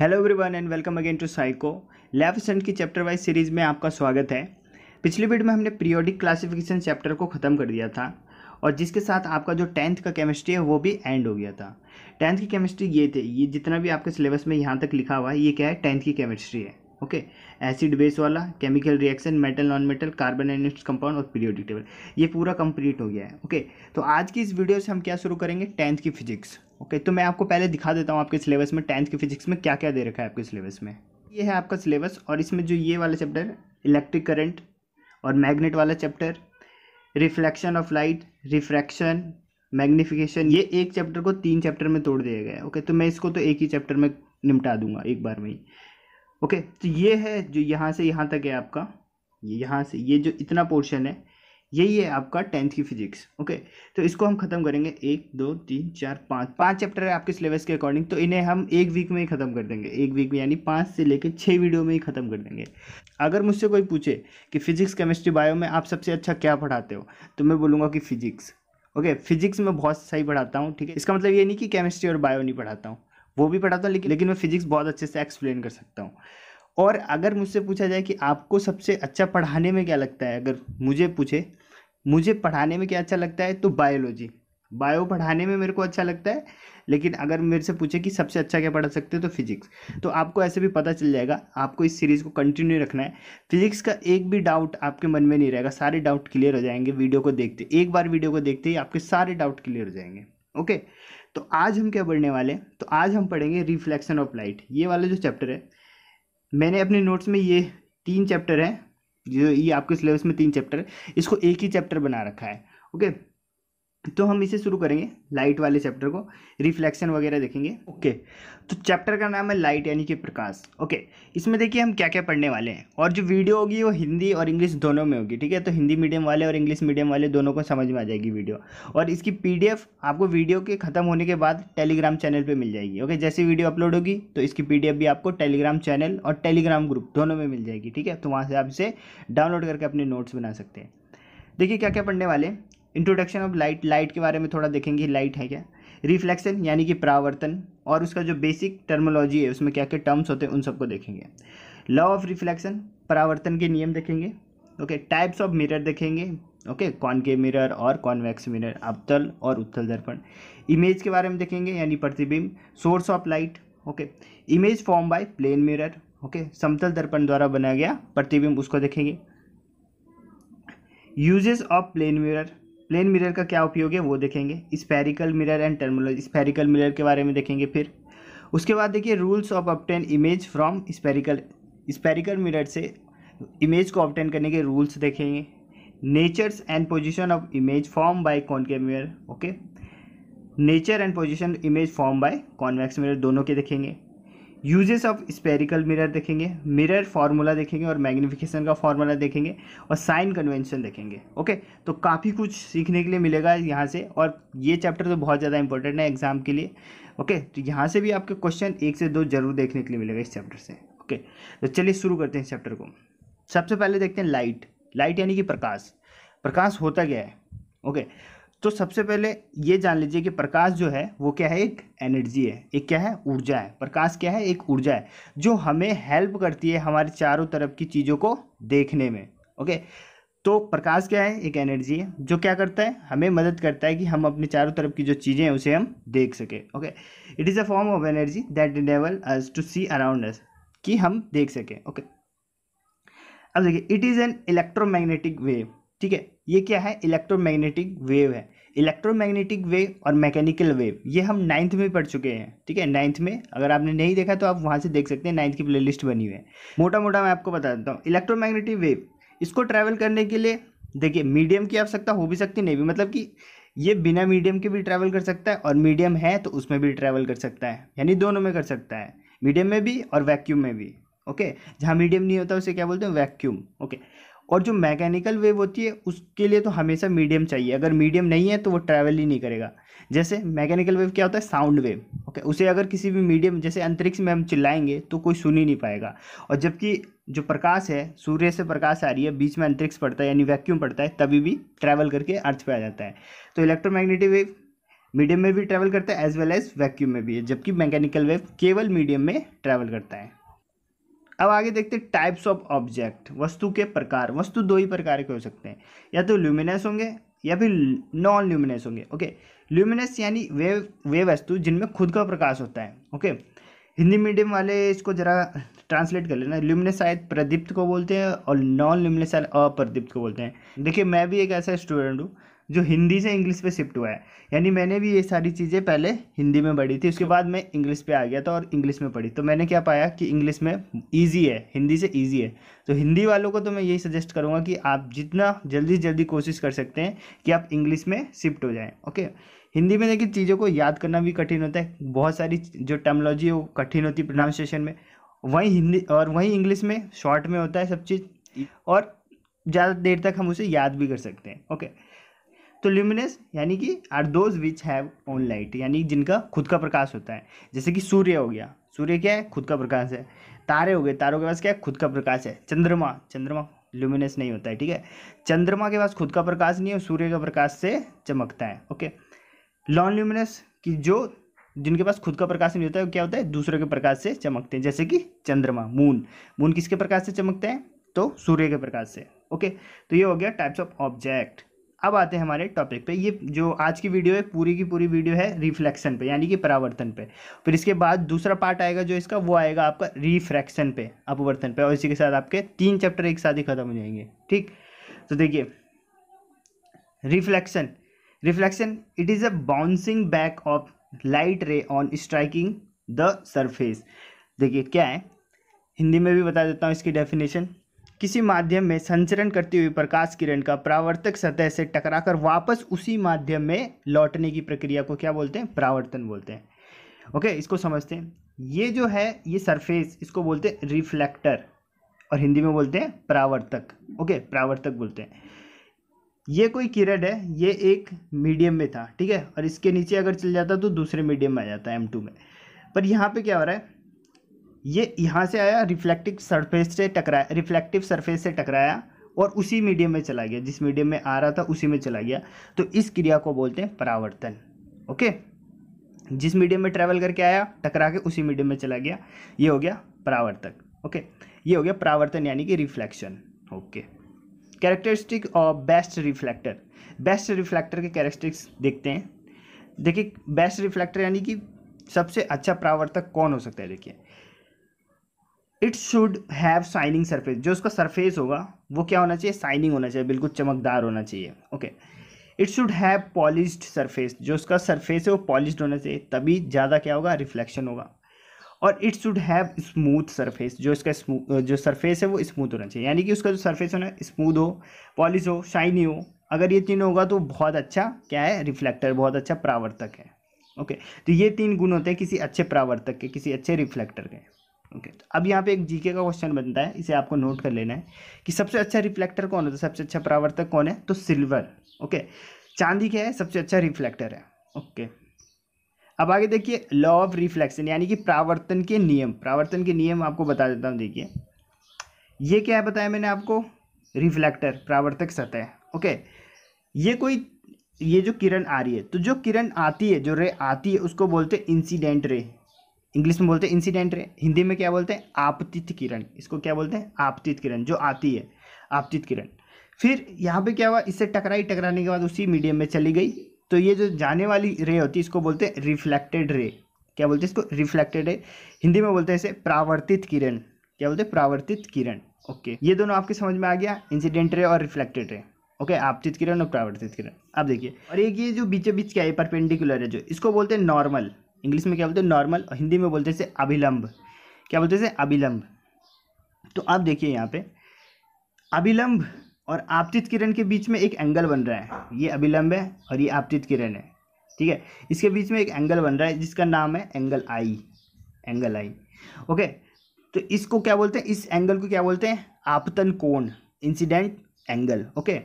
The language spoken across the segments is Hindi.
Hello everyone and welcome again to psycho left cent की चैप्टर वाइज सीरीज़ में आपका स्वागत है पिछली वीडियो में हमने पीरियोडिक क्लासिफिकेशन चैप्टर को ख़त्म कर दिया था और जिसके साथ आपका जो टेंथ का केमिस्ट्री है वो भी एंड हो गया था टेंथ की केमिस्ट्री ये थे ये जितना भी आपके सिलेबस में यहाँ तक लिखा हुआ है ये क्या है टेंथ की केमिस्ट्री है ओके एसिड बेस वाला chemical reaction metal non metal carbon and compound और पीरियोडिक टेबल ये पूरा कंप्लीट हो गया है ओके तो आज की इस वीडियो से हम क्या शुरू करेंगे टेंथ की फिजिक्स ओके तो मैं आपको पहले दिखा देता हूँ आपके सिलेबस में टेंथ की फिजिक्स में क्या क्या दे रखा है आपके सिलेबस में ये है आपका सिलेबस और इसमें जो ये वाला चैप्टर इलेक्ट्रिक करंट और मैग्नेट वाला chapter reflection of light refraction magnification ये एक चैप्टर को तीन चैप्टर में तोड़ दिया गया है ओके तो मैं इसको तो एक ही चैप्टर में निपटा दूंगा एक बार में ही ओके तो ये है जो यहाँ से यहाँ तक है आपका यहाँ से ये जो इतना पोर्शन है यही है आपका टेंथ की फिजिक्स ओके तो इसको हम खत्म करेंगे एक दो तीन चार पाँच पाँच चैप्टर है आपके सिलेबस के अकॉर्डिंग तो इन्हें हम एक वीक में ही खत्म कर देंगे एक वीक में यानी पाँच से लेकर छः वीडियो में ही खत्म कर देंगे अगर मुझसे कोई पूछे कि फिजिक्स केमिस्ट्री बायो में आप सबसे अच्छा क्या पढ़ाते हो तो मैं बोलूँगा कि फिजिक्स ओके फिजिक्स में बहुत सही पढ़ाता हूँ ठीक है इसका मतलब ये नहीं कि केमिस्ट्री और बायो नहीं पढ़ाता हूँ वो भी पढ़ाता हूँ लेकिन लेकिन मैं फिजिक्स बहुत अच्छे से एक्सप्लेन कर सकता हूँ और अगर मुझसे पूछा जाए कि आपको सबसे अच्छा पढ़ाने में क्या लगता है अगर मुझे पूछे मुझे पढ़ाने में क्या अच्छा लगता है तो बायोलॉजी बायो पढ़ाने में मेरे को अच्छा लगता है लेकिन अगर मेरे से पूछे कि सबसे अच्छा क्या पढ़ा सकते हैं तो फिजिक्स तो आपको ऐसे भी पता चल जाएगा आपको इस सीरीज़ को कंटिन्यू रखना है फिजिक्स का एक भी डाउट आपके मन में नहीं रहेगा सारे डाउट क्लियर हो जाएंगे वीडियो को देखते एक बार वीडियो को देखते ही आपके सारे डाउट क्लियर हो जाएंगे ओके तो आज हम क्या पढ़ने वाले हैं तो आज हम पढ़ेंगे रिफ्लेक्शन ऑफ लाइट ये वाला जो चैप्टर है मैंने अपने नोट्स में ये तीन चैप्टर हैं जो ये आपके सिलेबस में तीन चैप्टर है इसको एक ही चैप्टर बना रखा है ओके तो हम इसे शुरू करेंगे लाइट वाले चैप्टर को रिफ्लेक्शन वगैरह देखेंगे ओके तो चैप्टर का नाम है लाइट यानी कि प्रकाश ओके इसमें देखिए हम क्या क्या पढ़ने वाले हैं और जो वीडियो होगी वो हिंदी और इंग्लिश दोनों में होगी ठीक है तो हिंदी मीडियम वाले और इंग्लिश मीडियम वाले दोनों को समझ में आ जाएगी वीडियो और इसकी पी आपको वीडियो के खत्म होने के बाद टेलीग्राम चैनल पर मिल जाएगी ओके जैसे वीडियो अपलोड होगी तो इसकी पी भी आपको टेलीग्राम चैनल और टेलीग्राम ग्रुप दोनों में मिल जाएगी ठीक है तो वहाँ से आप इसे डाउनलोड करके अपने नोट्स बना सकते हैं देखिए क्या क्या पढ़ने वाले इंट्रोडक्शन ऑफ लाइट लाइट के बारे में थोड़ा देखेंगे लाइट है क्या रिफ्लेक्शन यानी कि प्रावर्तन और उसका जो बेसिक टर्मोलॉजी है उसमें क्या क्या टर्म्स होते हैं उन सबको देखेंगे लॉ ऑफ रिफ्लेक्शन परावर्तन के नियम देखेंगे ओके टाइप्स ऑफ मिरर देखेंगे ओके के मिरर और कॉन्वेक्स मिरर अवतल और उत्तल दर्पण इमेज के बारे में देखेंगे यानी प्रतिबिंब source of light okay image form by plane mirror okay समतल दर्पण द्वारा बनाया गया प्रतिबिंब उसको देखेंगे uses of plane mirror plane mirror का क्या उपयोग है वो देखेंगे spherical mirror and terminal spherical mirror के बारे में देखेंगे फिर उसके बाद देखिए rules of obtain image from spherical spherical mirror से इमेज को ऑप्टेन करने के रूल्स देखेंगे natures and position of image form bye concave mirror okay nature and position image form by convex mirror दोनों के देखेंगे यूजेस ऑफ स्पेरिकल मिरर देखेंगे मिरर फार्मूला देखेंगे और मैग्निफिकेशन का फार्मूला देखेंगे और साइन कन्वेंशन देखेंगे ओके तो काफ़ी कुछ सीखने के लिए मिलेगा यहाँ से और ये चैप्टर तो बहुत ज़्यादा इंपॉर्टेंट है एग्जाम के लिए ओके तो यहाँ से भी आपके क्वेश्चन एक से दो जरूर देखने के लिए मिलेगा इस चैप्टर से ओके तो चलिए शुरू करते हैं इस चैप्टर को सबसे पहले देखते हैं लाइट लाइट यानी कि प्रकाश प्रकाश होता क्या है ओके तो सबसे पहले ये जान लीजिए कि प्रकाश जो है वो क्या है एक एनर्जी है एक क्या है ऊर्जा है प्रकाश क्या है एक ऊर्जा है जो हमें हेल्प करती है हमारे चारों तरफ की चीज़ों को देखने में ओके तो प्रकाश क्या है एक एनर्जी है जो क्या करता है हमें मदद करता है कि हम अपने चारों तरफ की जो चीज़ें हैं उसे हम देख सकें okay it is a form of energy that enable us to see around us कि हम देख सकें ओके okay? अब देखिए it is an electromagnetic wave ठीक है ये क्या है इलेक्ट्रोमैग्नेटिक वेव है इलेक्ट्रोमैग्नेटिक वेव और मैकेनिकल वेव ये हम नाइन्थ में पढ़ चुके हैं ठीक है नाइन्थ में अगर आपने नहीं देखा तो आप वहाँ से देख सकते हैं नाइन्थ की प्लेलिस्ट बनी हुई है मोटा मोटा मैं आपको बता देता हूँ इलेक्ट्रोमैग्नेटिक वेव इसको ट्रैवल करने के लिए देखिए मीडियम की आवश्यकता हो भी सकती नहीं भी मतलब कि ये बिना मीडियम के भी ट्रैवल कर सकता है और मीडियम है तो उसमें भी ट्रैवल कर सकता है यानी दोनों में कर सकता है मीडियम में भी और वैक्यूम में भी ओके जहाँ मीडियम नहीं होता उसे क्या बोलते हैं वैक्यूम ओके और जो मैकेनिकल वेव होती है उसके लिए तो हमेशा मीडियम चाहिए अगर मीडियम नहीं है तो वो ट्रैवल ही नहीं करेगा जैसे मैकेनिकल वेव क्या होता है साउंड वेव ओके उसे अगर किसी भी मीडियम जैसे अंतरिक्ष में हम चिल्लाएंगे तो कोई सुन ही नहीं पाएगा और जबकि जो प्रकाश है सूर्य से प्रकाश आ रही है बीच में अंतरिक्ष पड़ता है यानी वैक्यूम पड़ता है तभी भी ट्रैवल करके अर्थ पर आ जाता है तो इलेक्ट्रोमैग्नेटिक वेव मीडियम में भी ट्रैवल करता है एज वेल एज वैक्यूम में भी है जबकि मैकेनिकल वेव केवल मीडियम में ट्रैवल करता है अब आगे देखते हैं टाइप्स ऑफ ऑब्जेक्ट वस्तु के प्रकार वस्तु दो ही प्रकार के हो सकते हैं या तो ल्यूमिनस होंगे या फिर नॉन ल्यूमिनस होंगे ओके ल्यूमिनस यानी वे वे वस्तु जिनमें खुद का प्रकाश होता है ओके हिंदी मीडियम वाले इसको ज़रा ट्रांसलेट कर लेना ल्यूमिनस शायद प्रदीप्त को बोलते हैं और नॉन ल्यूमिनेस अप्रदीप्त को बोलते हैं देखिए मैं भी एक ऐसा स्टूडेंट हूँ जो हिंदी से इंग्लिश पे शिफ्ट हुआ है यानी मैंने भी ये सारी चीज़ें पहले हिंदी में पढ़ी थी उसके बाद मैं इंग्लिश पे आ गया था और इंग्लिश में पढ़ी तो मैंने क्या पाया कि इंग्लिश में ईजी है हिंदी से ईजी है तो हिंदी वालों को तो मैं यही सजेस्ट करूँगा कि आप जितना जल्दी जल्दी कोशिश कर सकते हैं कि आप इंग्लिश में शिफ्ट हो जाएँ ओके हिंदी में देखिए चीज़ों को याद करना भी कठिन होता है बहुत सारी जो टर्मोलॉजी है वो कठिन होती है प्रोनाउंसिएशन में वहीं हिंदी और वहीं इंग्लिश में शॉर्ट में होता है सब चीज़ और ज़्यादा देर तक हम उसे याद भी कर सकते हैं ओके तो ल्यूमिनस यानी कि are those which have own light यानी जिनका खुद का प्रकाश होता है जैसे कि सूर्य हो गया सूर्य क्या है खुद का प्रकाश है तारे हो गए तारों के पास क्या है खुद का प्रकाश है चंद्रमा चंद्रमा ल्यूमिनस नहीं होता है ठीक है चंद्रमा के पास खुद का प्रकाश नहीं है सूर्य का प्रकाश से चमकता है ओके लॉन ल्यूमिनस कि जो जिनके पास खुद का प्रकाश नहीं होता है वो क्या होता है दूसरे के प्रकाश से चमकते हैं जैसे कि चंद्रमा मून मून किसके प्रकाश से चमकते हैं तो सूर्य के प्रकाश से ओके तो ये हो गया टाइप्स ऑफ ऑब्जेक्ट अब आते हैं हमारे टॉपिक पे ये जो आज की वीडियो है पूरी की पूरी वीडियो है रिफ्लेक्शन पे यानी कि परावर्तन पे फिर इसके बाद दूसरा पार्ट आएगा जो इसका वो आएगा आपका रिफ्रैक्शन पे अपवर्तन पे और इसी के साथ आपके तीन चैप्टर एक साथ ही खत्म हो जाएंगे ठीक तो देखिए reflection reflection it is a bouncing back of light ray on striking the surface देखिए क्या है हिंदी में भी बता देता हूँ इसकी डेफिनेशन किसी माध्यम में संचरण करती हुई प्रकाश किरण का प्रावर्तक सतह से टकराकर वापस उसी माध्यम में लौटने की प्रक्रिया को क्या बोलते हैं प्रावर्तन बोलते हैं ओके इसको समझते हैं ये जो है ये सरफेस इसको बोलते हैं रिफ्लेक्टर और हिंदी में बोलते हैं प्रावर्तक ओके प्रावर्तक बोलते हैं ये कोई किरण है ये एक मीडियम में था ठीक है और इसके नीचे अगर चल जाता तो दूसरे मीडियम में आ जाता है एम टू में पर यहाँ पर क्या हो रहा है ये यहाँ से आया रिफ्लेक्टिव सरफेस से टकराया रिफ्लेक्टिव सरफेस से टकराया और उसी मीडियम में चला गया जिस मीडियम में आ रहा था उसी में चला गया तो इस क्रिया को बोलते हैं परावर्तन ओके जिस मीडियम में ट्रेवल करके आया टकरा के उसी मीडियम में चला गया ये हो गया परावर्तक ओके ये हो गया परावर्तन यानी कि reflection okay characteristic of best reflector best reflector के कैरेक्टरिस्टिक्स देखते हैं देखिए बेस्ट रिफ्लेक्टर यानी कि सबसे अच्छा परावर्तक कौन हो सकता है देखिए it should have shining surface जो उसका सरफेस होगा वो क्या होना चाहिए शाइनिंग होना चाहिए बिल्कुल चमकदार होना चाहिए okay it should have polished surface जो उसका सरफेस है वो पॉलिश्ड होना चाहिए तभी ज़्यादा क्या होगा रिफ्लेक्शन होगा और it should have smooth surface जो इसका जो सरफेस है वो स्मूथ होना चाहिए यानी कि उसका जो सरफेस होना स्मूथ हो पॉलिश हो शाइनी हो अगर ये तीन होगा तो बहुत अच्छा क्या है रिफ्लेक्टर बहुत अच्छा प्रावर्तक है ओके तो ये तीन गुण होते हैं किसी अच्छे परावर्तक के किसी अच्छे रिफ्लेक्टर के ओके okay. तो अब यहाँ पे एक जीके का क्वेश्चन बनता है इसे आपको नोट कर लेना है कि सबसे अच्छा रिफ्लेक्टर कौन होता है सबसे अच्छा परावर्तक कौन है तो सिल्वर अच्छा ओके तो okay. चांदी क्या है सबसे अच्छा रिफ्लेक्टर है ओके okay. अब आगे देखिए लॉ ऑफ रिफ्लेक्शन यानी कि प्रावर्तन के नियम प्रावर्तन के नियम आपको बता देता हूँ देखिए ये क्या है बताया मैंने आपको रिफ्लेक्टर प्रावर्तक सतह ओके ये कोई ये जो किरण आ रही है तो जो किरण आती है जो रे आती है उसको बोलते हैं इंसिडेंट रे इंग्लिश में बोलते हैं इंसिडेंट रे हिंदी में क्या बोलते हैं आपतित किरण इसको क्या बोलते हैं आपतित किरण जो आती है आपतित किरण फिर यहाँ पे क्या हुआ इससे टकराई टकराने के बाद उसी मीडियम में चली गई तो ये जो जाने वाली रे होती है इसको बोलते हैं रिफ्लेक्टेड रे क्या बोलते हैं इसको रिफ्लेक्टेड रे हिंदी में बोलते हैं इसे प्रावर्तित किरण क्या बोलते हैं प्रावर्तित किरण ओके ये दोनों आपके समझ में आ गया इंसिडेंट रे और रिफ्लेक्टेड रे ओके आपतित किरण और प्रावर्तित किरण आप देखिए और एक ये जो बीचे बीच क्या है परपेंडिकुलर है जो इसको बोलते हैं नॉर्मल इंग्लिश में क्या बोलते हैं नॉर्मल हिंदी में बोलते हैं अभिलंब क्या बोलते हैं अभिलंब तो आप देखिए यहाँ पे अभिलंब और आपतित किरण के बीच में एक एंगल बन रहा है ये अभिलंब है और ये आपतित किरण है ठीक है इसके बीच में एक एंगल बन रहा है जिसका नाम है angle I angle I okay तो इसको क्या बोलते हैं इस एंगल को क्या बोलते हैं आपतन कोण इंसिडेंट एंगल ओके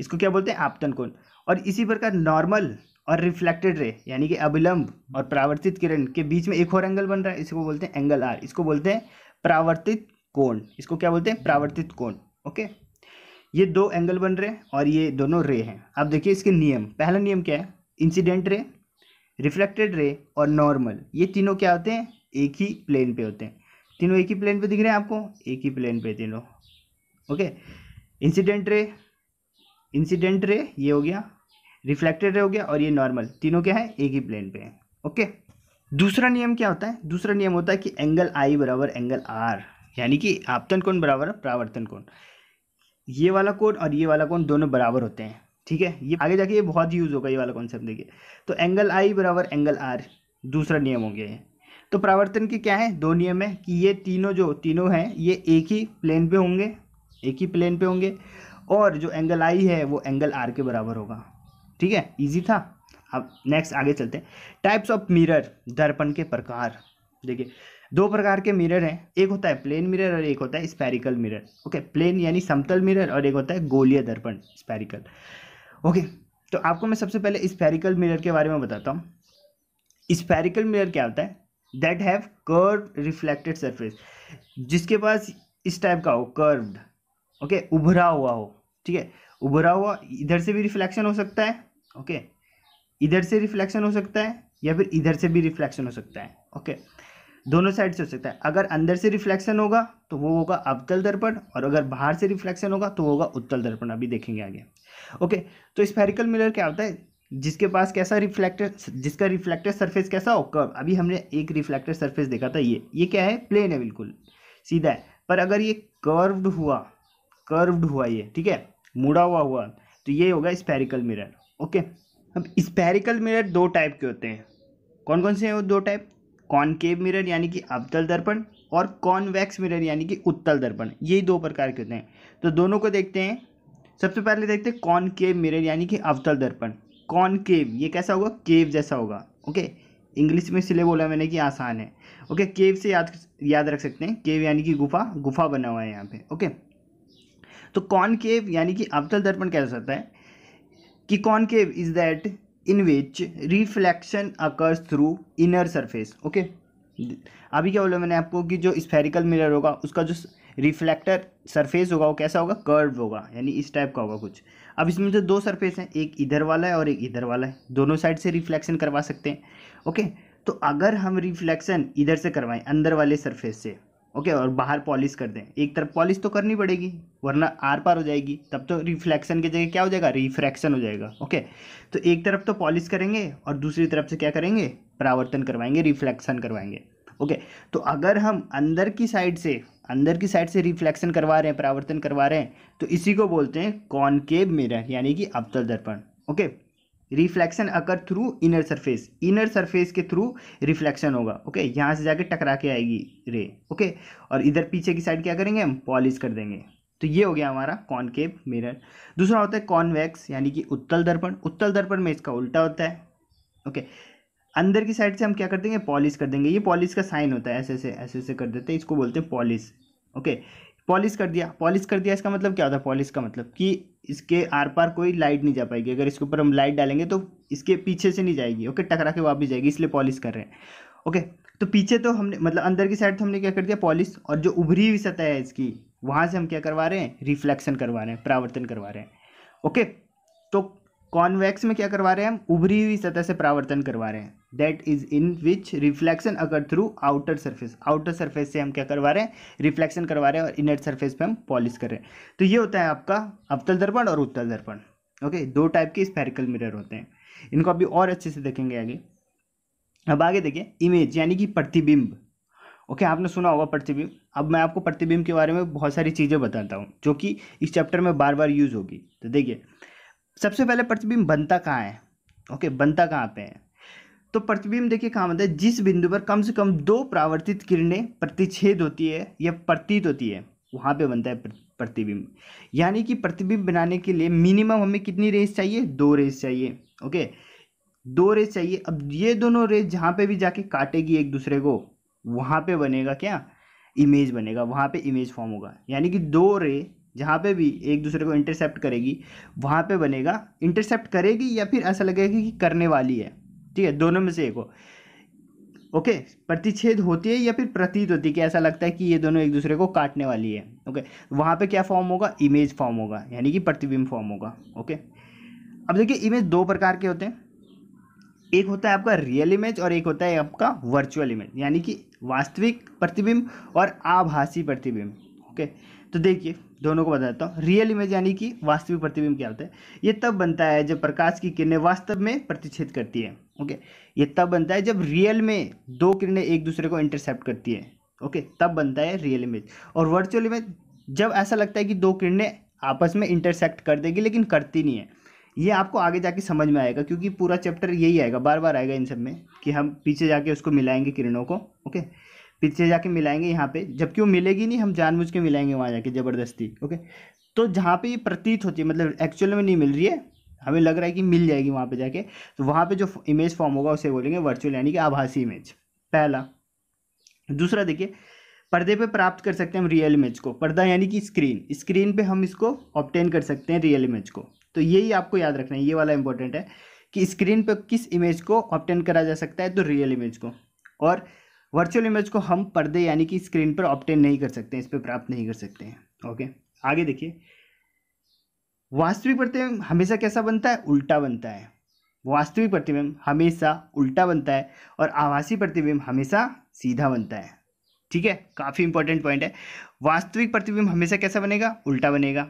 इसको क्या बोलते हैं आपतन कोण और इसी प्रकार नॉर्मल और रिफ्लेक्टेड रे यानी कि अभिलंब और प्रावर्तित किरण के बीच में एक और एंगल बन रहा है इसको बोलते हैं एंगल आर इसको बोलते हैं प्रावर्तित कोण इसको क्या बोलते हैं प्रावर्तित कोण ओके ये दो एंगल बन रहे हैं और ये दोनों रे हैं अब देखिए इसके नियम पहला नियम क्या है इंसिडेंट रे रिफ्लेक्टेड रे और नॉर्मल ये तीनों क्या होते हैं एक ही प्लेन पे होते हैं तीनों एक ही प्लेन पे दिख रहे हैं आपको एक ही प्लेन पे तीनों okay incident ray incident ray ये हो गया रिफ्लेक्टेड हो गया और ये नॉर्मल तीनों क्या है एक ही प्लेन पे है ओके दूसरा नियम क्या होता है दूसरा नियम होता है कि एंगल आई बराबर एंगल आर यानी कि आपतन कोण बराबर प्रावर्तन कोण ये वाला कोण और ये वाला कोण दोनों बराबर होते हैं ठीक है ये आगे जाके ये बहुत यूज़ होगा ये वाला कॉन्सेप्ट देखिए तो एंगल आई बराबर एंगल आर दूसरा नियम हो गया ये तो प्रावर्तन के क्या है दो नियम है कि ये तीनों जो तीनों हैं ये एक ही प्लेन पे होंगे एक ही प्लेन पे होंगे और जो एंगल आई है वो एंगल आर के बराबर होगा ठीक है इजी था अब नेक्स्ट आगे चलते हैं टाइप्स ऑफ मिरर दर्पण के प्रकार देखिए दो प्रकार के मिरर हैं एक होता है प्लेन मिरर और एक होता है स्पेरिकल मिरर ओके प्लेन यानी समतल मिरर और एक होता है गोलीय दर्पण स्पेरिकल ओके तो आपको मैं सबसे पहले स्पेरिकल मिरर के बारे में बताता हूँ स्पेरिकल मिरर क्या होता है that have curve reflected surface जिसके पास इस टाइप का हो कर्व्ड ओके उभरा हुआ हो ठीक है उभरा हुआ इधर से भी रिफ्लेक्शन हो सकता है ओके इधर से रिफ्लेक्शन हो सकता है या फिर इधर से भी रिफ्लेक्शन हो सकता है ओके दोनों साइड से हो सकता है अगर अंदर से रिफ्लेक्शन होगा तो वो होगा अवतल दर्पण और अगर बाहर से रिफ्लेक्शन होगा तो होगा उत्तल दर्पण अभी देखेंगे आगे ओके तो स्पेरिकल मिरर क्या होता है जिसके पास कैसा रिफ्लेक्टर जिसका रिफ्लेक्टर सरफेस कैसा हो कर्व अभी हमने एक रिफ्लेक्टर सरफेस देखा था ये ये क्या है प्लेन है बिल्कुल सीधा है पर अगर ये कर्व्ड हुआ कर्व्ड हुआ ये ठीक है मुड़ा हुआ हुआ तो ये होगा स्पेरिकल मिरर ओके अब स्पेरिकल मिरर दो टाइप के होते हैं कौन कौन से हैं वो दो टाइप कॉनकेव मिरर यानी कि अवतल दर्पण और कॉनवैक्स मिरर यानी कि उत्तल दर्पण यही दो प्रकार के होते हैं तो दोनों को देखते हैं सबसे पहले देखते हैं कॉनकेव मिरर यानी कि अवतल दर्पण कॉनकेव ये कैसा होगा केव जैसा होगा ओके इंग्लिश में इसलिए बोला मैंने कि आसान है ओके केव से याद याद रख सकते हैं केव यानी कि गुफा गुफा बना हुआ है यहाँ पे ओके तो कॉनकेव यानी कि अवतल दर्पण कैसा होता है कि concave is that in which reflection occurs through inner surface okay अभी क्या बोला मैंने आपको कि जो स्फेरिकल मिरर होगा उसका जो रिफ्लेक्टर सरफेस होगा वो कैसा होगा कर्व होगा यानी इस टाइप का होगा कुछ अब इसमें जो दो सरफेस हैं एक इधर वाला है और एक इधर वाला है दोनों साइड से रिफ्लेक्शन करवा सकते हैं ओके तो अगर हम रिफ्लेक्शन इधर से करवाएं अंदर वाले सरफेस से ओके और बाहर पॉलिश कर दें एक तरफ पॉलिश तो करनी पड़ेगी वरना आर पार हो जाएगी तब तो रिफ्लेक्शन की जगह क्या हो जाएगा रिफ्रैक्शन हो जाएगा ओके तो एक तरफ तो पॉलिश करेंगे और दूसरी तरफ से क्या करेंगे परावर्तन करवाएंगे रिफ्लेक्शन करवाएंगे ओके तो अगर हम अंदर की साइड से अंदर की साइड से रिफ्लेक्शन करवा रहे हैं परावर्तन करवा रहे हैं तो इसी को बोलते हैं कॉनकेव मिरर यानी कि अवतल दर्पण okay reflection occur through inner surface inner surface के थ्रू रिफ्लेक्शन होगा ओके यहाँ से जाके टकरा के आएगी रे ओके और इधर पीछे की साइड क्या करेंगे हम पॉलिश कर देंगे तो ये हो गया हमारा कॉनकेव मिरर दूसरा होता है कॉन्वेक्स यानी कि उत्तल दर्पण उत्तल दर्पण में इसका उल्टा होता है ओके अंदर की साइड से हम क्या कर देंगे पॉलिश कर देंगे ये पॉलिश का साइन होता है ऐसे ऐसे ऐसे ऐसे कर देते हैं इसको बोलते हैं पॉलिश ओके पॉलिश कर दिया पॉलिश कर दिया इसका मतलब क्या होता है पॉलिश का मतलब कि इसके आर पार कोई लाइट नहीं जा पाएगी अगर इसके ऊपर हम लाइट डालेंगे तो इसके पीछे से नहीं जाएगी ओके टकरा के वापस जाएगी इसलिए पॉलिश कर रहे हैं ओके तो पीछे तो हमने मतलब अंदर की साइड तो हमने क्या कर दिया पॉलिश और जो उभरी हुई सतह है इसकी वहाँ से हम क्या करवा रहे हैं रिफ्लेक्शन करवा रहे हैं परावर्तन करवा रहे हैं ओके तो कॉन्वेक्स में क्या करवा रहे हैं हम उभरी हुई सतह से परावर्तन करवा रहे हैं that is in which reflection occur through outer surface outer surface से हम क्या करवा रहे हैं रिफ्लेक्शन करवा रहे हैं और इनर सर्फेस पे हम पॉलिश कर रहे हैं तो ये होता है आपका अवतल दर्पण और उत्तल दर्पण ओके दो टाइप के स्पेरिकल मिरर होते हैं इनको अभी और अच्छे से देखेंगे आगे अब आगे देखिए इमेज यानी कि प्रतिबिंब ओके okay, आपने सुना होगा प्रतिबिंब अब मैं आपको प्रतिबिंब के बारे में बहुत सारी चीज़ें बताता हूँ जो कि इस चैप्टर में बार बार यूज़ होगी तो देखिए सबसे पहले प्रतिबिंब बनता कहाँ है ओके okay, बनता कहाँ पे है तो प्रतिबिंब देखिए कहाँ बनता है जिस बिंदु पर कम से कम दो प्रावर्तित किरणें प्रतिच्छेद होती है या प्रतीत होती है वहाँ पे बनता है प्रतिबिंब यानी कि प्रतिबिंब बनाने के लिए मिनिमम हमें कितनी रेस चाहिए दो रेस चाहिए ओके दो रेस चाहिए अब ये दोनों रेस जहाँ पर भी जाके काटेगी एक दूसरे को वहाँ पर बनेगा क्या इमेज बनेगा वहाँ पर इमेज फॉर्म होगा यानी कि दो रे जहाँ पे भी एक दूसरे को इंटरसेप्ट करेगी वहाँ पे बनेगा इंटरसेप्ट करेगी या फिर ऐसा लगेगा कि करने वाली है ठीक है दोनों में से एक हो ओके प्रतिच्छेद होती है या फिर प्रतीत होती है कि ऐसा लगता है कि ये दोनों एक दूसरे को काटने वाली है ओके वहाँ पे क्या फॉर्म होगा इमेज फॉर्म होगा यानी कि प्रतिबिंब फॉर्म होगा ओके अब देखिए इमेज दो प्रकार के होते हैं एक होता है आपका रियल इमेज और एक होता है आपका वर्चुअल इमेज यानी कि वास्तविक प्रतिबिंब और आभासी प्रतिबिंब ओके तो देखिए दोनों को बता देता हूँ रियल इमेज यानी कि वास्तविक प्रतिबिंब क्या होता है ये तब बनता है जब प्रकाश की किरणें वास्तव में प्रतिच्छेद करती है ओके ये तब बनता है जब रियल में दो किरणें एक दूसरे को इंटरसेप्ट करती है ओके तब बनता है रियल इमेज और वर्चुअल इमेज जब ऐसा लगता है कि दो किरणें आपस में इंटरसेक्ट कर देगी लेकिन करती नहीं है ये आपको आगे जाके समझ में आएगा क्योंकि पूरा चैप्टर यही आएगा बार बार आएगा इन सब में कि हम पीछे जाके उसको मिलाएंगे किरणों को ओके पीछे जाके मिलाएंगे यहाँ पे जबकि वो मिलेगी नहीं हम जानबूझ के मिलाएंगे वहाँ जाके ज़बरदस्ती ओके तो जहाँ पे ये प्रतीत होती है मतलब एक्चुअल में नहीं मिल रही है हमें लग रहा है कि मिल जाएगी वहाँ पे जाके तो वहाँ पे जो इमेज फॉर्म होगा उसे बोलेंगे वर्चुअल यानी कि आभासी इमेज पहला दूसरा देखिए पर्दे पे प्राप्त कर सकते हैं हम रियल इमेज को पर्दा यानी कि स्क्रीन स्क्रीन पे हम इसको ऑप्टेन कर सकते हैं रियल इमेज को तो यही आपको याद रखना है ये वाला इंपॉर्टेंट है कि स्क्रीन पर किस इमेज को ऑप्टेन करा जा सकता है तो रियल इमेज को और वर्चुअल इमेज को हम पर्दे यानी कि स्क्रीन पर ऑप्टेन नहीं कर सकते इस पर प्राप्त नहीं कर सकते हैं ओके आगे देखिए वास्तविक प्रतिबिंब हमेशा कैसा बनता है उल्टा बनता है वास्तविक प्रतिबिंब हमेशा उल्टा बनता है और आवासीय प्रतिबिंब हमेशा सीधा बनता है ठीक है काफ़ी इंपॉर्टेंट पॉइंट है वास्तविक प्रतिबिंब हमेशा कैसा बनेगा उल्टा बनेगा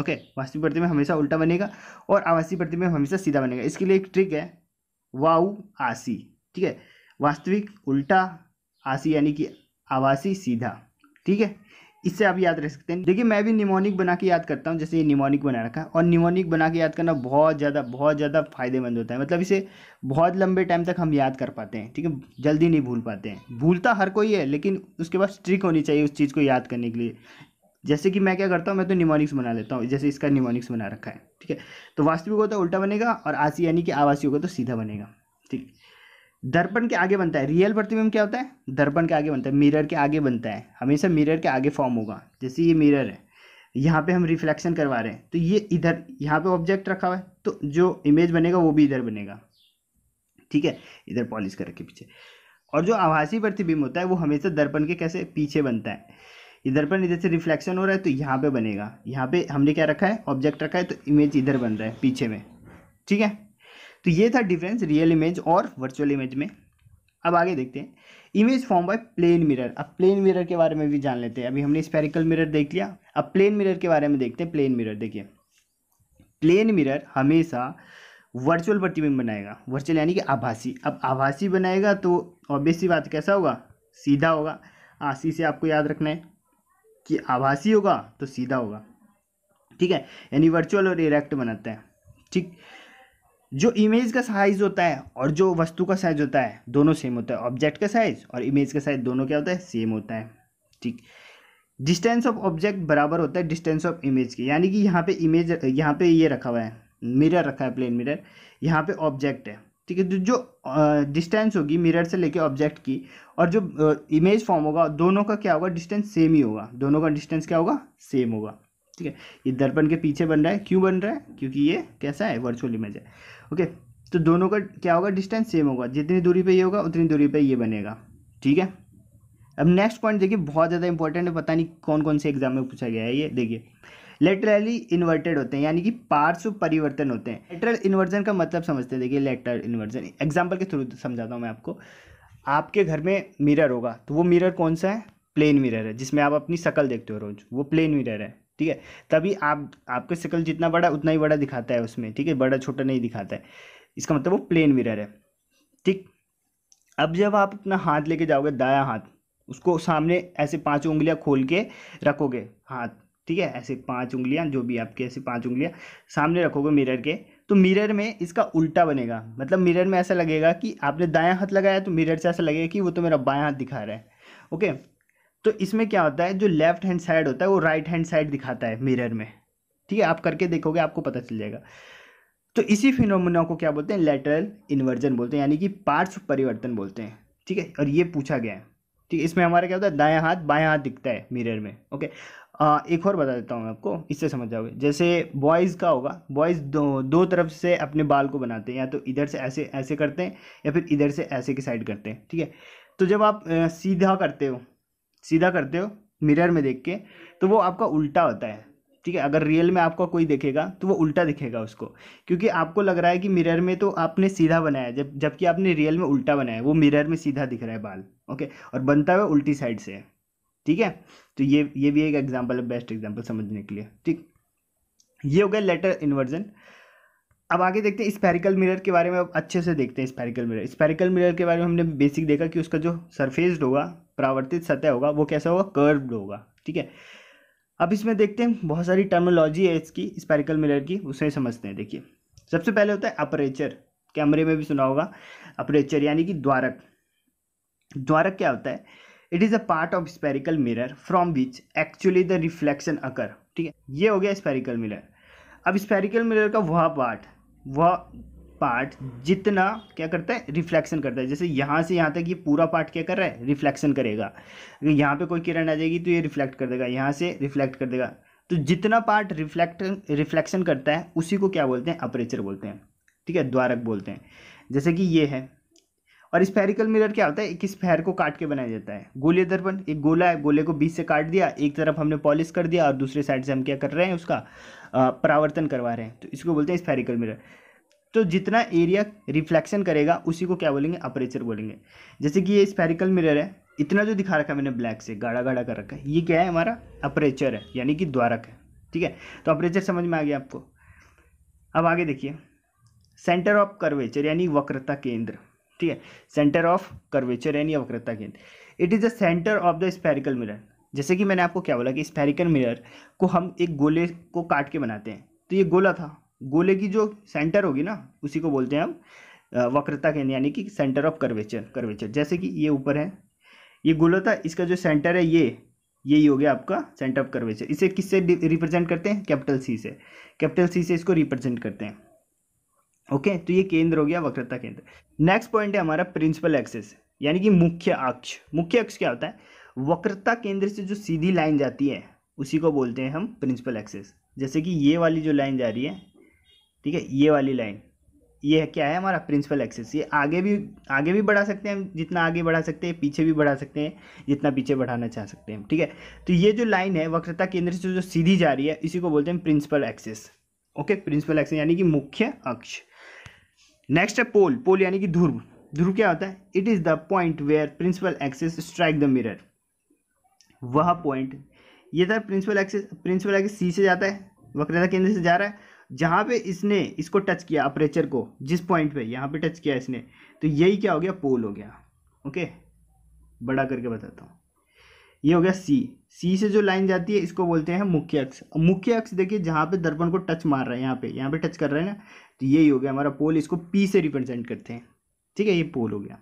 ओके वास्तविक प्रतिबिंब हमेशा उल्टा बनेगा और आवासीय प्रतिबिंब हमेशा सीधा बनेगा इसके लिए एक ट्रिक है वाऊ आसी ठीक है वास्तविक उल्टा आसी यानी कि आवासी सीधा ठीक है इससे आप याद रख सकते हैं देखिए मैं भी निमोनिक बना के याद करता हूँ जैसे ये निमोनिक बना रखा है और निमोनिक बना के याद करना बहुत ज़्यादा बहुत ज़्यादा फायदेमंद होता है मतलब इसे बहुत लंबे टाइम तक हम याद कर पाते हैं ठीक है जल्दी नहीं भूल पाते हैं भूलता हर कोई है लेकिन उसके पास ट्रिक होनी चाहिए उस चीज़ को याद करने के लिए जैसे कि मैं क्या करता हूँ मैं तो निमोनिक्स बना लेता हूँ जैसे इसका निमोनिक्स बना रखा है ठीक है तो वास्तविक होता है उल्टा बनेगा और आसी यानी कि आवासी होगा तो सीधा बनेगा ठीक है दर्पण के आगे बनता है रियल प्रतिबिंब क्या होता है दर्पण के आगे बनता है मिरर के आगे बनता है हमेशा मिरर के आगे फॉर्म होगा जैसे ये मिरर है यहाँ पे हम रिफ्लेक्शन करवा रहे हैं तो ये इधर यहाँ पे ऑब्जेक्ट रखा हुआ है तो जो इमेज बनेगा वो भी इधर बनेगा ठीक है इधर पॉलिश करके पीछे और जो आभासी प्रतिबिंब होता है वो हमेशा दर्पण के कैसे पीछे बनता है दर्पण इधर से रिफ्लेक्शन हो रहा है तो यहाँ पे बनेगा यहाँ पे हमने क्या रखा है ऑब्जेक्ट रखा है तो इमेज इधर बन रहा है पीछे में ठीक है तो ये था डिफरेंस रियल इमेज और वर्चुअल इमेज में अब आगे देखते हैं image form by plane mirror अब प्लेन मिरर के बारे में भी जान लेते हैं अभी हमने स्पेरिकल मिरर देख लिया अब प्लेन मिरर के बारे में देखते हैं प्लेन मिरर देखिए प्लेन मिरर हमेशा वर्चुअल प्रतिबिंब बनाएगा वर्चुअल यानी कि आभासी अब आभासी बनाएगा तो ऑब्वियसली बात कैसा होगा सीधा होगा आसी हाँ, से आपको याद रखना है कि आभासी होगा तो सीधा होगा ठीक है यानी वर्चुअल और इरेक्ट बनाता है ठीक जो इमेज का साइज होता है और जो वस्तु का साइज होता है दोनों सेम होता है ऑब्जेक्ट का साइज और इमेज का साइज दोनों क्या होता है सेम होता है ठीक डिस्टेंस ऑफ ऑब्जेक्ट बराबर होता है डिस्टेंस ऑफ इमेज के यानी कि यहाँ पे इमेज यहाँ पे ये रखा हुआ है मिरर रखा है प्लेन मिरर यहाँ पे ऑब्जेक्ट है ठीक है तो जो डिस्टेंस होगी मिरर से लेके ऑब्जेक्ट की और जो इमेज फॉर्म होगा दोनों का क्या होगा डिस्टेंस सेम ही होगा दोनों का डिस्टेंस क्या होगा सेम होगा ठीक है ये दर्पण के पीछे बन रहा है क्यों बन रहा है क्योंकि ये कैसा है वर्चुअल इमेज है ओके तो दोनों का क्या होगा डिस्टेंस सेम होगा जितनी दूरी पे ये होगा उतनी दूरी पे ये बनेगा ठीक है अब नेक्स्ट पॉइंट देखिए बहुत ज़्यादा इंपॉर्टेंट है पता नहीं कौन कौन से एग्जाम में पूछा गया है ये देखिए लेटरली इन्वर्टेड होते हैं यानी कि पार्श्व परिवर्तन होते हैं लेटरल इन्वर्जन का मतलब समझते हैं देखिए लेटरल इन्वर्जन एग्जाम्पल के थ्रू समझाता हूँ मैं आपको आपके घर में मिरर होगा तो वो मिरर कौन सा है प्लेन मिरर है जिसमें आप अपनी शकल देखते हो रोज वो प्लेन मिरर है ठीक है तभी आप आपके सिकल जितना बड़ा उतना ही बड़ा दिखाता है उसमें ठीक है बड़ा छोटा नहीं दिखाता है इसका मतलब वो प्लेन मिरर है ठीक अब जब आप अपना हाथ लेके जाओगे दाया हाथ उसको सामने ऐसे पांच उंगलियां खोल के रखोगे हाथ ठीक है ऐसे पांच उंगलियां जो भी आपके ऐसे पांच उंगलियां सामने रखोगे मिरर के तो मिरर में इसका उल्टा बनेगा मतलब मिरर में ऐसा लगेगा कि आपने दाया हाथ लगाया तो मिरर से ऐसा लगेगा कि वो तो मेरा बाया हाथ दिखा रहा है ओके तो इसमें क्या होता है जो लेफ्ट हैंड साइड होता है वो राइट हैंड साइड दिखाता है मिरर में ठीक है आप करके देखोगे आपको पता चल जाएगा तो इसी फिनोमिना को क्या बोलते हैं लेटरल इन्वर्जन बोलते हैं यानी कि पार्श्व परिवर्तन बोलते हैं ठीक है और ये पूछा गया है ठीक है इसमें हमारा क्या होता है दाया हाथ बाया हाथ दिखता है मिरर में ओके आ, एक और बता देता हूँ आपको इससे समझ जाओगे जैसे बॉयज़ का होगा बॉयज़ दो दो तरफ से अपने बाल को बनाते हैं या तो इधर से ऐसे ऐसे करते हैं या फिर इधर से ऐसे की साइड करते हैं ठीक है तो जब आप सीधा करते हो सीधा करते हो मिरर में देख के तो वो आपका उल्टा होता है ठीक है अगर रियल में आपका कोई देखेगा तो वो उल्टा दिखेगा उसको क्योंकि आपको लग रहा है कि मिरर में तो आपने सीधा बनाया जब जबकि आपने रियल में उल्टा बनाया वो मिरर में सीधा दिख रहा है बाल ओके और बनता है उल्टी साइड से ठीक है तो ये ये भी एक एग्जाम्पल है बेस्ट एग्जाम्पल समझने के लिए ठीक ये हो गया लेटर इन्वर्जन अब आगे देखते हैं स्पेरिकल मिरर के बारे में अब अच्छे से देखते हैं स्पेरिकल मिरर स्पेरिकल मिरर के बारे में हमने बेसिक देखा कि उसका जो सरफेस्ड होगा प्रावर्तित सतह होगा वो कैसा होगा कर्व्ड होगा ठीक है अब इसमें देखते हैं बहुत सारी टर्मोलॉजी है इसकी स्पेरिकल मिरर की उसे समझते हैं देखिए सबसे पहले होता है अपरेचर कैमरे में भी सुना होगा अपरेचर यानी कि द्वारक द्वारक क्या होता है it is a part of spherical mirror from which actually the reflection occur ठीक है ये हो गया स्पेरिकल मिरर अब स्पेरिकल मिरर का वह पार्ट वह पार्ट जितना क्या करता है रिफ्लेक्शन करता है जैसे यहाँ से यहाँ तक ये पूरा पार्ट क्या कर रहा है रिफ्लेक्शन करेगा अगर यहाँ पे कोई किरण आ जाएगी तो ये रिफ्लेक्ट कर देगा यहाँ से रिफ्लेक्ट कर देगा तो जितना पार्ट रिफ्लेक्ट रिफ्लेक्शन करता है उसी को क्या बोलते हैं अपरेचर बोलते हैं ठीक है द्वारक बोलते हैं जैसे कि ये है और स्फेरिकल मिरर क्या होता है एक स्फेयर को काट के बनाया जाता है गोले दर्पण एक गोला है गोले को बीच से काट दिया एक तरफ हमने पॉलिश कर दिया और दूसरे साइड से हम क्या कर रहे हैं उसका परावर्तन करवा रहे हैं तो इसको बोलते हैं स्फेरिकल मिरर तो जितना एरिया रिफ्लेक्शन करेगा उसी को क्या बोलेंगे अपरेचर बोलेंगे जैसे कि ये स्पेरिकल मिरर है इतना जो दिखा रखा है मैंने ब्लैक से गाढ़ा गाढ़ा कर रखा है ये क्या है हमारा अपरेचर है यानी कि द्वारक है ठीक है तो अपरेचर समझ में आ गया आपको अब आगे देखिए सेंटर ऑफ कर्वेचर यानी वक्रता केंद्र ठीक है सेंटर ऑफ कर्वेचर यानी वक्रता केंद्र it is the centre of the spherical mirror जैसे कि मैंने आपको क्या बोला कि स्पेरिकल मिरर को हम एक गोले को काट के बनाते हैं तो ये गोला था गोले की जो सेंटर होगी ना उसी को बोलते हैं हम वक्रता केंद्र यानी कि सेंटर ऑफ कर्वेचर कर्वेचर जैसे कि ये ऊपर है ये गोला था इसका जो सेंटर है ये यही हो गया आपका सेंटर ऑफ कर्वेचर इसे किससे रिप्रेजेंट करते हैं कैपिटल सी से कैपिटल सी से इसको रिप्रेजेंट करते हैं ओके तो ये केंद्र हो गया वक्रता केंद्र नेक्स्ट पॉइंट है हमारा प्रिंसिपल एक्सेस यानी कि मुख्य अक्ष मुख्य अक्ष क्या होता है वक्रता केंद्र से जो सीधी लाइन जाती है उसी को बोलते हैं हम प्रिंसिपल एक्सेस जैसे कि ये वाली जो लाइन जा रही है ठीक है ये वाली लाइन ये क्या है हमारा प्रिंसिपल एक्सेस ये आगे भी आगे भी बढ़ा सकते हैं जितना आगे बढ़ा सकते हैं पीछे भी बढ़ा सकते हैं जितना पीछे बढ़ाना चाह सकते हैं ठीक है तो ये जो लाइन है वक्रता केंद्र से जो सीधी जा रही है इसी को बोलते हैं principal axis okay principal axis यानी कि मुख्य अक्ष नेक्स्ट है पोल पोल यानी कि ध्रुव ध्रुव क्या होता है it is the point where principal axis strike the mirror वह पॉइंट ये था principal axis principal axis C से जाता है वक्रता केंद्र से जा रहा है जहाँ पे इसने इसको टच किया अपरेचर को जिस पॉइंट पे यहाँ पे टच किया इसने तो यही क्या हो गया पोल हो गया ओके बड़ा करके बताता हूँ ये हो गया सी सी से जो लाइन जाती है इसको बोलते हैं मुख्य अक्ष मुख्य अक्ष देखिए जहाँ पे दर्पण को टच मार रहा है यहाँ पे यहाँ पे टच कर रहा है ना तो यही हो गया हमारा पोल इसको पी से रिप्रेजेंट करते हैं ठीक है ये पोल हो गया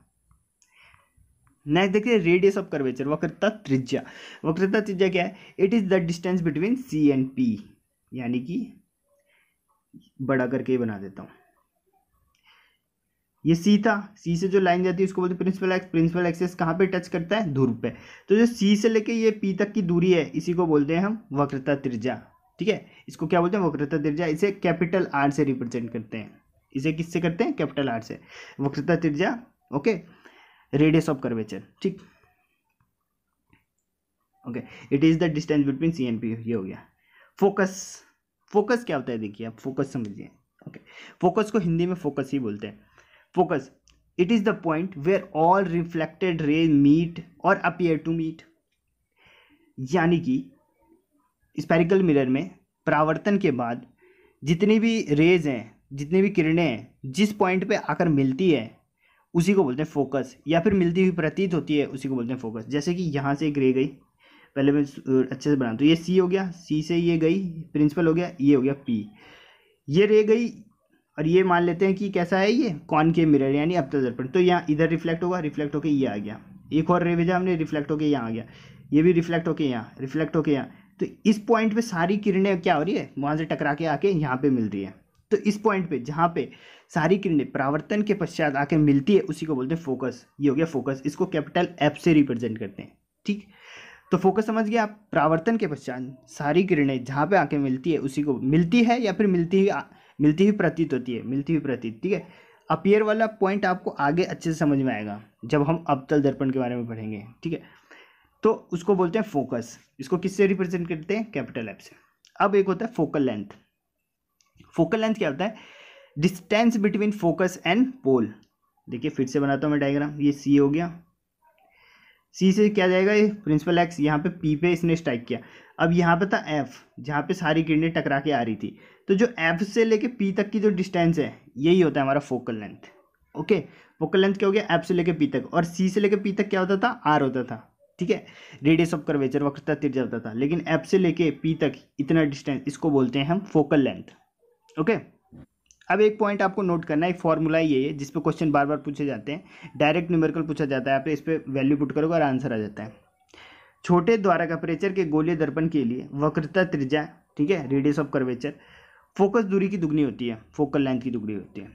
नेक्स्ट देखिए रेडियस ऑफ कर्वेचर वक्रता त्रिज्या वक्रता त्रिज्या क्या है it is the distance between C and P यानी कि बड़ा करके ही बना देता हूँ ये सी था सी से जो लाइन जाती है उसको बोलते प्रिंसिपल एक्स प्रिंसिपल एक्सेस कहाँ पे टच करता है ध्रुव पे तो जो सी से लेके ये पी तक की दूरी है इसी को बोलते हैं हम वक्रता त्रिज्या ठीक है इसको क्या बोलते हैं वक्रता त्रिज्या इसे कैपिटल आर से रिप्रेजेंट करते हैं इसे किससे करते हैं कैपिटल आर से वक्रता त्रिज्या ओके रेडियस ऑफ कर्वेचर ठीक okay it is the distance between C and P ये हो गया फोकस फोकस क्या होता है देखिए आप फोकस समझिए ओके फोकस को हिंदी में फोकस ही बोलते हैं focus it is the point where all reflected ray meet और अपीयर टू मीट यानी कि स्पेरिकल मिरर में परावर्तन के बाद जितनी भी रेज हैं जितनी भी किरणें हैं जिस पॉइंट पे आकर मिलती है उसी को बोलते हैं फोकस या फिर मिलती हुई प्रतीत होती है उसी को बोलते हैं फोकस जैसे कि यहाँ से एक रे गई पहले मैं अच्छे से बनाता तो ये सी हो गया सी से ये गई प्रिंसिपल हो गया ये हो गया पी ये रे गई और ये मान लेते हैं कि कैसा है ये कौन के मिरर यानी अब तो दर्पण तो यहाँ इधर रिफ्लेक्ट होगा रिफ्लेक्ट होकर ये आ गया एक और रे भेजा हमने रिफ्लेक्ट होकर यहाँ आ गया ये भी रिफ्लेक्ट होके यहाँ रिफ्लेक्ट होके यहाँ तो इस पॉइंट पे सारी किरणें क्या हो रही है वहाँ से टकरा के आके यहाँ पे मिल रही है तो इस पॉइंट पे जहाँ पे सारी किरणें परावर्तन के पश्चात आके मिलती है उसी को बोलते हैं फोकस ये हो गया फोकस इसको कैपिटल एफ से रिप्रेजेंट करते हैं ठीक तो फोकस समझ गए आप प्रावर्तन के पश्चात सारी किरणें जहाँ पे आके मिलती है उसी को मिलती है या फिर मिलती हुई मिलती हुई प्रतीत होती है मिलती हुई प्रतीत ठीक है अपियर वाला पॉइंट आपको आगे अच्छे से समझ में आएगा जब हम अवतल दर्पण के बारे में पढ़ेंगे ठीक है तो उसको बोलते हैं फोकस इसको किससे रिप्रेजेंट करते हैं कैपिटल एप से अब एक होता है फोकल लेंथ फोकल लेंथ क्या होता है distance between focus and pole देखिए फिर से बनाता हूँ मैं डायग्राम ये सी हो गया सी से क्या जाएगा ये प्रिंसिपल एक्स यहाँ पे पी पे इसने स्ट्राइक किया अब यहाँ पे था एफ जहाँ पे सारी किरणें टकरा के आ रही थी तो जो एफ से लेके पी तक की जो डिस्टेंस है यही होता है हमारा focal length okay focal length क्या हो गया एफ से लेके पी तक और सी से लेके पी तक क्या होता था आर होता था ठीक है रेडियस ऑफ कर्वेचर वक्रता तिर जाता था लेकिन एफ से लेके पी तक इतना डिस्टेंस इसको बोलते हैं हम फोकल लेंथ ओके अब एक पॉइंट आपको नोट करना है फॉर्मूला ये है जिस पे क्वेश्चन बार बार पूछे जाते हैं डायरेक्ट न्यूमेरिकल पूछा जाता है आप इस पर वैल्यू पुट करोगे और आंसर आ जाता है छोटे द्वारा का प्रेचर के गोलीय दर्पण के लिए वक्रता त्रिज्या ठीक है रेडियस ऑफ कर्वेचर फोकस दूरी की दुगनी होती है फोकल लेंथ की दुगनी होती है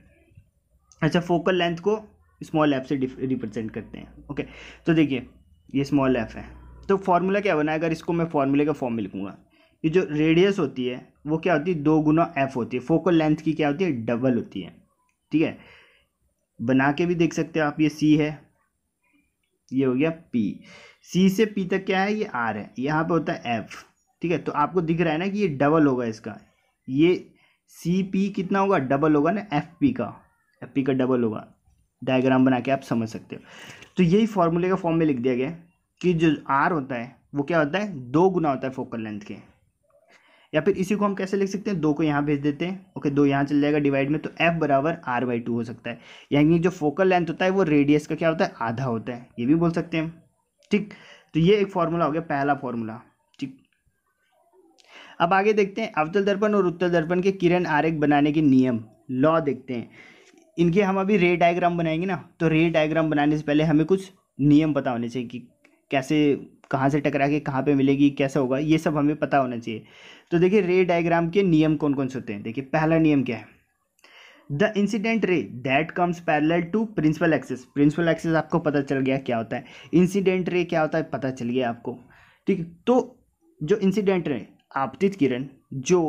अच्छा फोकल लेंथ को स्मॉल एफ से रिप्रेजेंट करते हैं ओके तो देखिए ये स्मॉल एफ है तो फार्मूला क्या बना है अगर इसको मैं फार्मूले का फॉर्म में लिखूंगा ये जो रेडियस होती है वो क्या होती है दो गुना एफ होती है फोकल लेंथ की क्या होती है डबल होती है ठीक है बना के भी देख सकते हो आप ये सी है ये हो गया पी सी से पी तक क्या है ये आर है यहाँ पे होता है एफ ठीक है तो आपको दिख रहा है ना कि ये डबल होगा इसका ये सी पी कितना होगा डबल होगा ना एफ पी का एफ पी का डबल होगा डायग्राम बना के आप समझ सकते हो तो यही फॉर्मूले का फॉर्म में लिख दिया गया कि जो आर होता है वो क्या होता है दो गुना होता है फोकल लेंथ के या फिर इसी को हम कैसे लिख सकते हैं दो को यहाँ भेज देते हैं ओके दो यहाँ चल जाएगा डिवाइड में तो एफ बराबर आर बाई टू हो सकता है यानी जो फोकल लेंथ होता है वो रेडियस का क्या होता है आधा होता है ये भी बोल सकते हैं हम ठीक तो ये एक फॉर्मूला हो गया पहला फॉर्मूला ठीक अब आगे देखते हैं अवतल दर्पण और उत्तल दर्पण के किरण आरेख बनाने के नियम लॉ देखते हैं इनके हम अभी रे डायग्राम बनाएंगे ना तो रे डायग्राम बनाने से पहले हमें कुछ नियम पता होने चाहिए कि कैसे कहाँ से टकरा के कहाँ पे मिलेगी कैसा होगा ये सब हमें पता होना चाहिए तो देखिए रे डायग्राम के नियम कौन कौन से होते हैं देखिए पहला नियम क्या है the incident ray that comes parallel to principal axis principal axis आपको पता चल गया क्या होता है इंसिडेंट रे क्या होता है पता चल गया आपको ठीक है तो जो इंसिडेंट रे आपतित किरण जो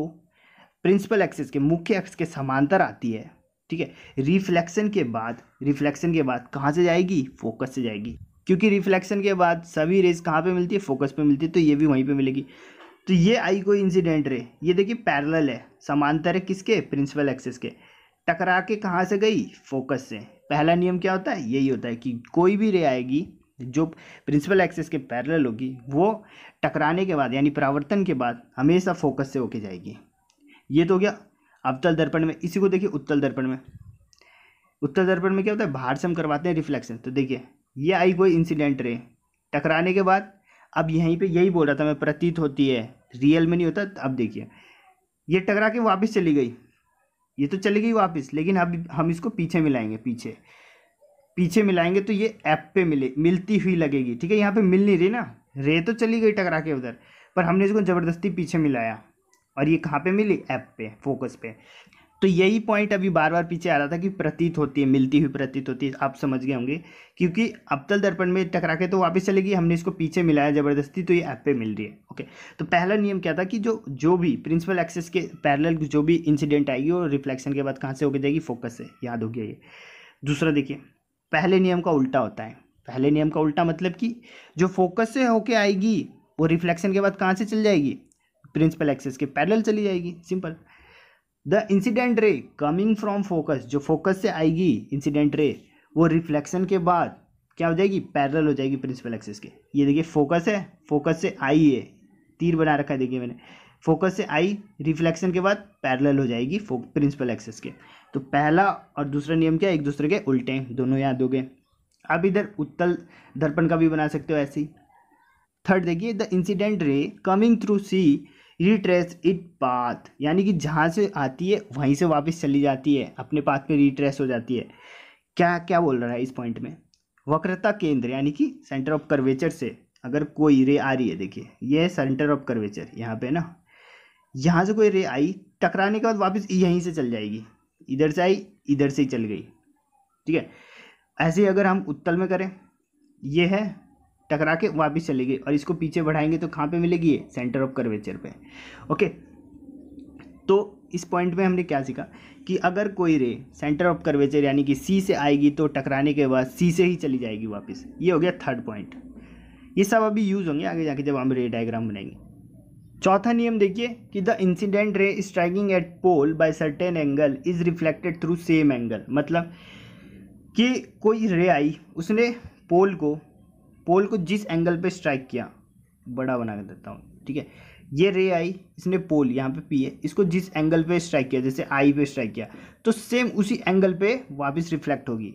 प्रिंसिपल एक्सेस के मुख्य एक्स के समांतर आती है ठीक है रिफ्लेक्शन के बाद रिफ्लेक्शन के बाद कहाँ से जाएगी फोकस से जाएगी क्योंकि रिफ्लेक्शन के बाद सभी रेज कहाँ पे मिलती है फोकस पे मिलती है तो ये भी वहीं पे मिलेगी तो ये आई कोई इंसिडेंट रे ये देखिए पैरेलल है समांतर है किसके प्रिंसिपल एक्सेस के टकरा के कहाँ से गई फोकस से पहला नियम क्या होता है यही होता है कि कोई भी रे आएगी जो प्रिंसिपल एक्सेस के पैरेलल होगी वो टकराने के बाद यानी परावर्तन के बाद हमेशा फोकस से होके जाएगी ये तो हो गया अवतल दर्पण में इसी को देखिए उत्तल दर्पण में उत्तल दर्पण में क्या होता है बाहर से हम करवाते हैं रिफ्लेक्शन तो देखिए ये आई कोई इंसिडेंट रे टकराने के बाद अब यहीं पे यही बोल रहा था मैं प्रतीत होती है रियल में नहीं होता अब देखिए ये टकरा के वापस चली गई ये तो चली गई वापस लेकिन अब हम इसको पीछे मिलाएंगे पीछे पीछे मिलाएंगे तो ये ऐप पे मिले मिलती हुई लगेगी ठीक है यहाँ पे मिल नहीं रही ना रे तो चली गई टकरा के उधर पर हमने इसको ज़बरदस्ती पीछे मिलाया और ये कहाँ पे मिली ऐप पे फोकस पे तो यही पॉइंट अभी बार बार पीछे आ रहा था कि प्रतीत होती है मिलती हुई प्रतीत होती है आप समझ गए होंगे क्योंकि अबतल दर्पण में टकरा के तो वापस चलेगी हमने इसको पीछे मिलाया ज़बरदस्ती तो ये ऐप पे मिल रही है ओके तो पहला नियम क्या था कि जो जो भी प्रिंसिपल एक्सेस के पैरल जो भी इंसिडेंट आएगी और रिफ्लेक्शन के बाद कहाँ से होकर जाएगी फोकस से याद हो गया ये दूसरा देखिए पहले नियम का उल्टा होता है पहले नियम का उल्टा मतलब कि जो फोकस से होके आएगी वो रिफ्लेक्शन के बाद कहाँ से चल जाएगी प्रिंसिपल एक्सेस के पैरल चली जाएगी simple the incident ray coming from focus जो फोकस से आएगी इंसिडेंट रे वो रिफ्लेक्शन के बाद क्या हो जाएगी पैरल हो जाएगी प्रिंसिपल एक्सेस के ये देखिए फोकस है फोकस से आई है तीर बना रखा है देखिए मैंने फोकस से आई रिफ्लेक्शन के बाद पैरल हो जाएगी प्रिंसिपल एक्सेस के तो पहला और दूसरा नियम क्या एक दूसरे के उल्टे हैं दोनों याद हो गए अब इधर उत्तल दर्पण का भी बना सकते हो ऐसे ही थर्ड देखिए the incident ray coming through C retrace it path यानी कि जहाँ से आती है वहीं से वापस चली जाती है अपने पाथ पे रिट्रेस हो जाती है क्या क्या बोल रहा है इस पॉइंट में वक्रता केंद्र यानी कि सेंटर ऑफ कर्वेचर से अगर कोई रे आ रही है देखिए ये सेंटर ऑफ कर्वेचर यहाँ पे ना यहाँ से कोई रे आई टकराने के बाद वापस यहीं से चल जाएगी इधर से आई इधर से ही चल गई ठीक है ऐसे ही अगर हम उत्तल में करें ये है टकरा के वापस चली गई और इसको पीछे बढ़ाएंगे तो कहाँ पे मिलेगी ये सेंटर ऑफ कर्वेचर पे ओके तो इस पॉइंट में हमने क्या सीखा कि अगर कोई रे सेंटर ऑफ कर्वेचर यानी कि सी से आएगी तो टकराने के बाद सी से ही चली जाएगी वापस ये हो गया थर्ड पॉइंट ये सब अभी यूज़ होंगे आगे जाके जब हम रे डायग्राम बनाएंगे चौथा नियम देखिए कि the incident ray striking at pole by certain angle is reflected through same angle मतलब कि कोई रे आई उसने पोल को पोल को जिस एंगल पे स्ट्राइक किया बड़ा बना कर देता हूँ ठीक है ये रे आई इसने पोल यहाँ पे पी है इसको जिस एंगल पे स्ट्राइक किया जैसे आई पे स्ट्राइक किया तो सेम उसी एंगल पे वापस रिफ्लेक्ट होगी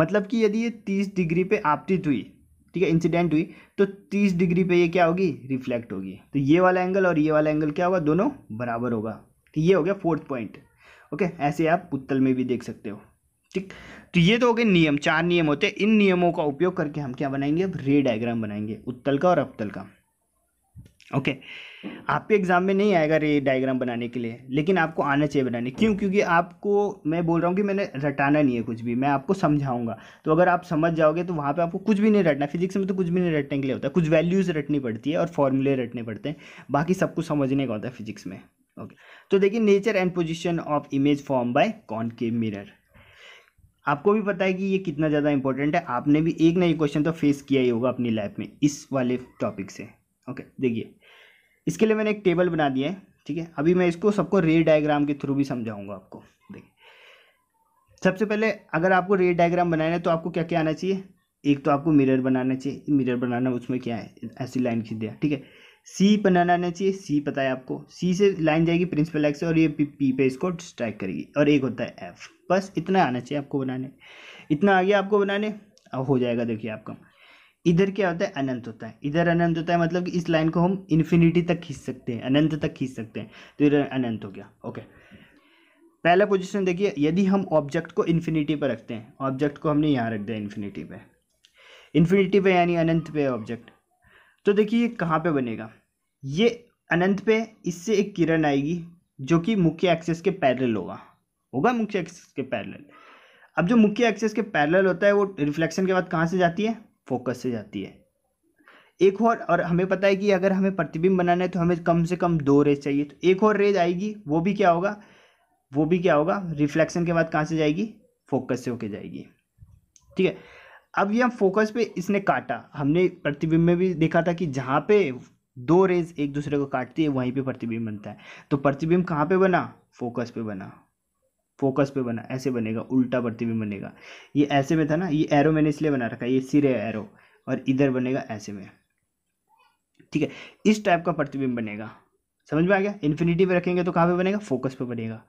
मतलब कि यदि ये तीस डिग्री पे आपतित हुई ठीक है इंसिडेंट हुई तो तीस डिग्री पे ये क्या होगी रिफ्लेक्ट होगी तो ये वाला एंगल और ये वाला एंगल क्या होगा दोनों बराबर होगा तो ये हो गया फोर्थ पॉइंट ओके ऐसे आप उत्तल में भी देख सकते हो ठीक तो ये तो हो गए नियम चार नियम होते हैं इन नियमों का उपयोग करके हम क्या बनाएंगे अब रे डायग्राम बनाएंगे उत्तल का और अवतल का ओके okay. आपके एग्जाम में नहीं आएगा रे डायग्राम बनाने के लिए लेकिन आपको आना चाहिए बनाने क्यों क्योंकि आपको मैं बोल रहा हूँ कि मैंने रटाना नहीं है कुछ भी मैं आपको समझाऊंगा तो अगर आप समझ जाओगे तो वहाँ पे आपको कुछ भी नहीं रटना फिजिक्स में तो कुछ भी नहीं रटने के लिए होता है कुछ वैल्यूज़ रटनी पड़ती है और फॉर्मूले रटने पड़ते हैं बाकी सब कुछ समझने का होता है फिजिक्स में ओके okay. तो देखिए nature and position of image form by कॉन मिरर आपको भी पता है कि ये कितना ज़्यादा इंपॉर्टेंट है आपने भी एक ना एक क्वेश्चन तो फेस किया ही होगा अपनी लाइफ में इस वाले टॉपिक से ओके देखिए इसके लिए मैंने एक टेबल बना दिया है ठीक है अभी मैं इसको सबको रे डायग्राम के थ्रू भी समझाऊंगा आपको देखिए सबसे पहले अगर आपको रे डायग्राम बनाना है तो आपको क्या क्या आना चाहिए एक तो आपको मिरर बनाना चाहिए मिरर बनाना उसमें क्या है ऐसी लाइन खींच दिया ठीक है सी पर ना आना चाहिए सी पता है आपको सी से लाइन जाएगी प्रिंसिपल एक्स और ये पी पे इसको स्ट्राइक करेगी और एक होता है एफ बस इतना आना चाहिए आपको बनाने इतना आ गया आपको बनाने अब हो जाएगा देखिए आपका इधर क्या होता है अनंत होता है इधर अनंत होता है मतलब कि इस लाइन को हम इन्फिनिटी तक खींच सकते हैं अनंत तक खींच सकते हैं तो इधर अनंत हो गया ओके पहला पोजिशन देखिए यदि हम ऑब्जेक्ट को इन्फिनिटी पर रखते हैं ऑब्जेक्ट को हमने यहाँ रख दिया इन्फिनिटी पर इन्फिनिटी पर यानी अनंत पे ऑब्जेक्ट तो देखिए ये कहाँ पे बनेगा ये अनंत पे इससे एक किरण आएगी जो कि मुख्य एक्सेस के पैरेलल होगा होगा मुख्य एक्सेस के पैरेलल अब जो मुख्य एक्सेस के पैरेलल होता है वो रिफ्लेक्शन के बाद कहाँ से जाती है फोकस से जाती है एक और और हमें पता है कि अगर हमें प्रतिबिंब बनाना है तो हमें कम से कम दो रेज चाहिए तो एक और रेज आएगी वो भी क्या होगा वो भी क्या होगा रिफ्लेक्शन के बाद कहाँ से जाएगी फोकस से होके जाएगी ठीक है अब ये हम फोकस पे इसने काटा हमने प्रतिबिंब में भी देखा था कि जहाँ पे दो रेज एक दूसरे को काटती है वहीं पे प्रतिबिंब बनता है तो प्रतिबिंब कहाँ पे बना फोकस पे बना फोकस पे बना ऐसे बनेगा उल्टा प्रतिबिंब बनेगा ये ऐसे में था ना ये एरो मैंने इसलिए बना रखा ये सिरे एरो और इधर बनेगा ऐसे में ठीक है इस टाइप का प्रतिबिंब बनेगा समझ में आ गया इन्फिनिटी पे रखेंगे तो कहाँ पे बनेगा फोकस पे बनेगा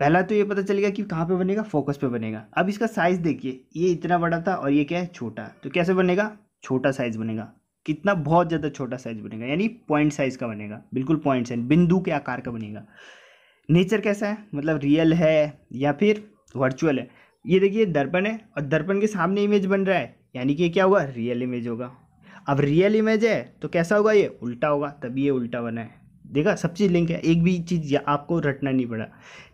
पहला तो ये पता चल गया कि कहाँ पे बनेगा फोकस पे बनेगा अब इसका साइज़ देखिए ये इतना बड़ा था और ये क्या है छोटा तो कैसे बनेगा छोटा साइज़ बनेगा कितना बहुत ज़्यादा छोटा साइज़ बनेगा यानी पॉइंट साइज़ का बनेगा बिल्कुल पॉइंट साइज बिंदु के आकार का बनेगा नेचर कैसा है मतलब रियल है या फिर वर्चुअल है ये देखिए दर्पण है और दर्पण के सामने इमेज बन रहा है यानी कि क्या होगा रियल इमेज होगा अब रियल इमेज है तो कैसा होगा ये उल्टा होगा तभी ये उल्टा बना है देखा सब चीज़ लिंक है एक भी चीज़ आपको रटना नहीं पड़ा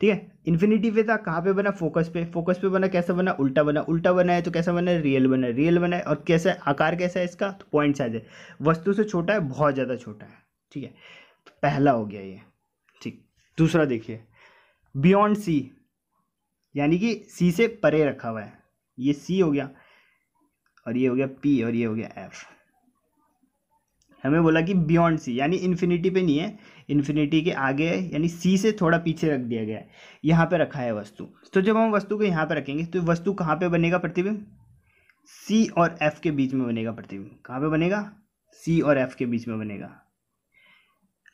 ठीक है इन्फिनिटी पे था कहाँ पे बना फोकस पे फोकस पे बना कैसा बना उल्टा बना उल्टा बना है तो कैसा बना है रियल बना है रियल बना है और कैसा आकार कैसा है इसका तो पॉइंट साइज है वस्तु से छोटा है बहुत ज़्यादा छोटा है ठीक है तो पहला हो गया ये ठीक दूसरा देखिए बियॉन्ड सी यानी कि सी से परे रखा हुआ है ये सी हो गया और ये हो गया पी और ये हो गया एफ़ हमें बोला कि बियॉन्ड सी यानी इन्फिनिटी पे नहीं है इन्फिनिटी के आगे है यानी सी से थोड़ा पीछे रख दिया गया है यहाँ पे रखा है वस्तु तो जब हम वस्तु को यहाँ पे रखेंगे तो वस्तु कहाँ पे बनेगा प्रतिबिंब सी और एफ के बीच में बनेगा प्रतिबिंब कहाँ पे बनेगा सी और एफ के बीच में बनेगा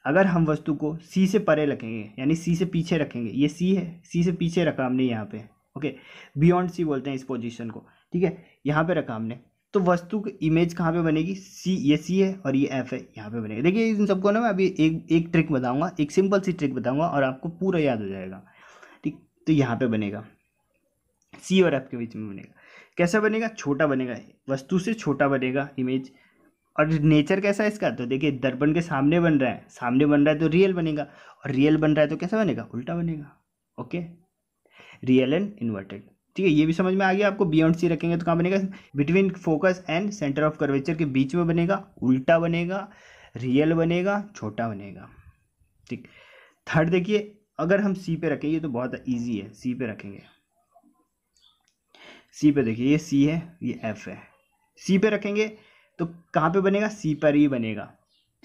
अगर हम वस्तु को सी से परे रखेंगे यानी सी से पीछे रखेंगे ये सी है सी से पीछे रखा हमने यहाँ पे ओके बियॉन्ड सी बोलते हैं इस पोजिशन को ठीक है यहाँ पे रखा हमने तो वस्तु की इमेज कहाँ पे बनेगी सी ये सी है और ये एफ है यहाँ पे बनेगा देखिए इन सबको ना मैं अभी एक एक ट्रिक बताऊंगा एक सिंपल सी ट्रिक बताऊंगा और आपको पूरा याद हो जाएगा ठीक तो यहाँ पे बनेगा सी और एफ के बीच में बनेगा कैसा बनेगा छोटा बनेगा वस्तु से छोटा बनेगा इमेज और नेचर कैसा है इसका तो देखिए दर्पण के सामने बन रहा है सामने बन रहा है तो रियल बनेगा और रियल बन रहा है तो कैसा बनेगा उल्टा बनेगा ओके रियल एंड इन्वर्टेड ठीक है ये भी समझ में आ गया आपको बियॉन्ड सी रखेंगे तो कहाँ बनेगा between focus and centre of curvature के बीच में बनेगा उल्टा बनेगा रियल बनेगा छोटा बनेगा ठीक थर्ड देखिए अगर हम सी पे रखेंगे तो बहुत ईजी है सी पे रखेंगे सी पे देखिए ये सी है ये एफ है सी पे रखेंगे तो कहाँ पे बनेगा सी पर ही बनेगा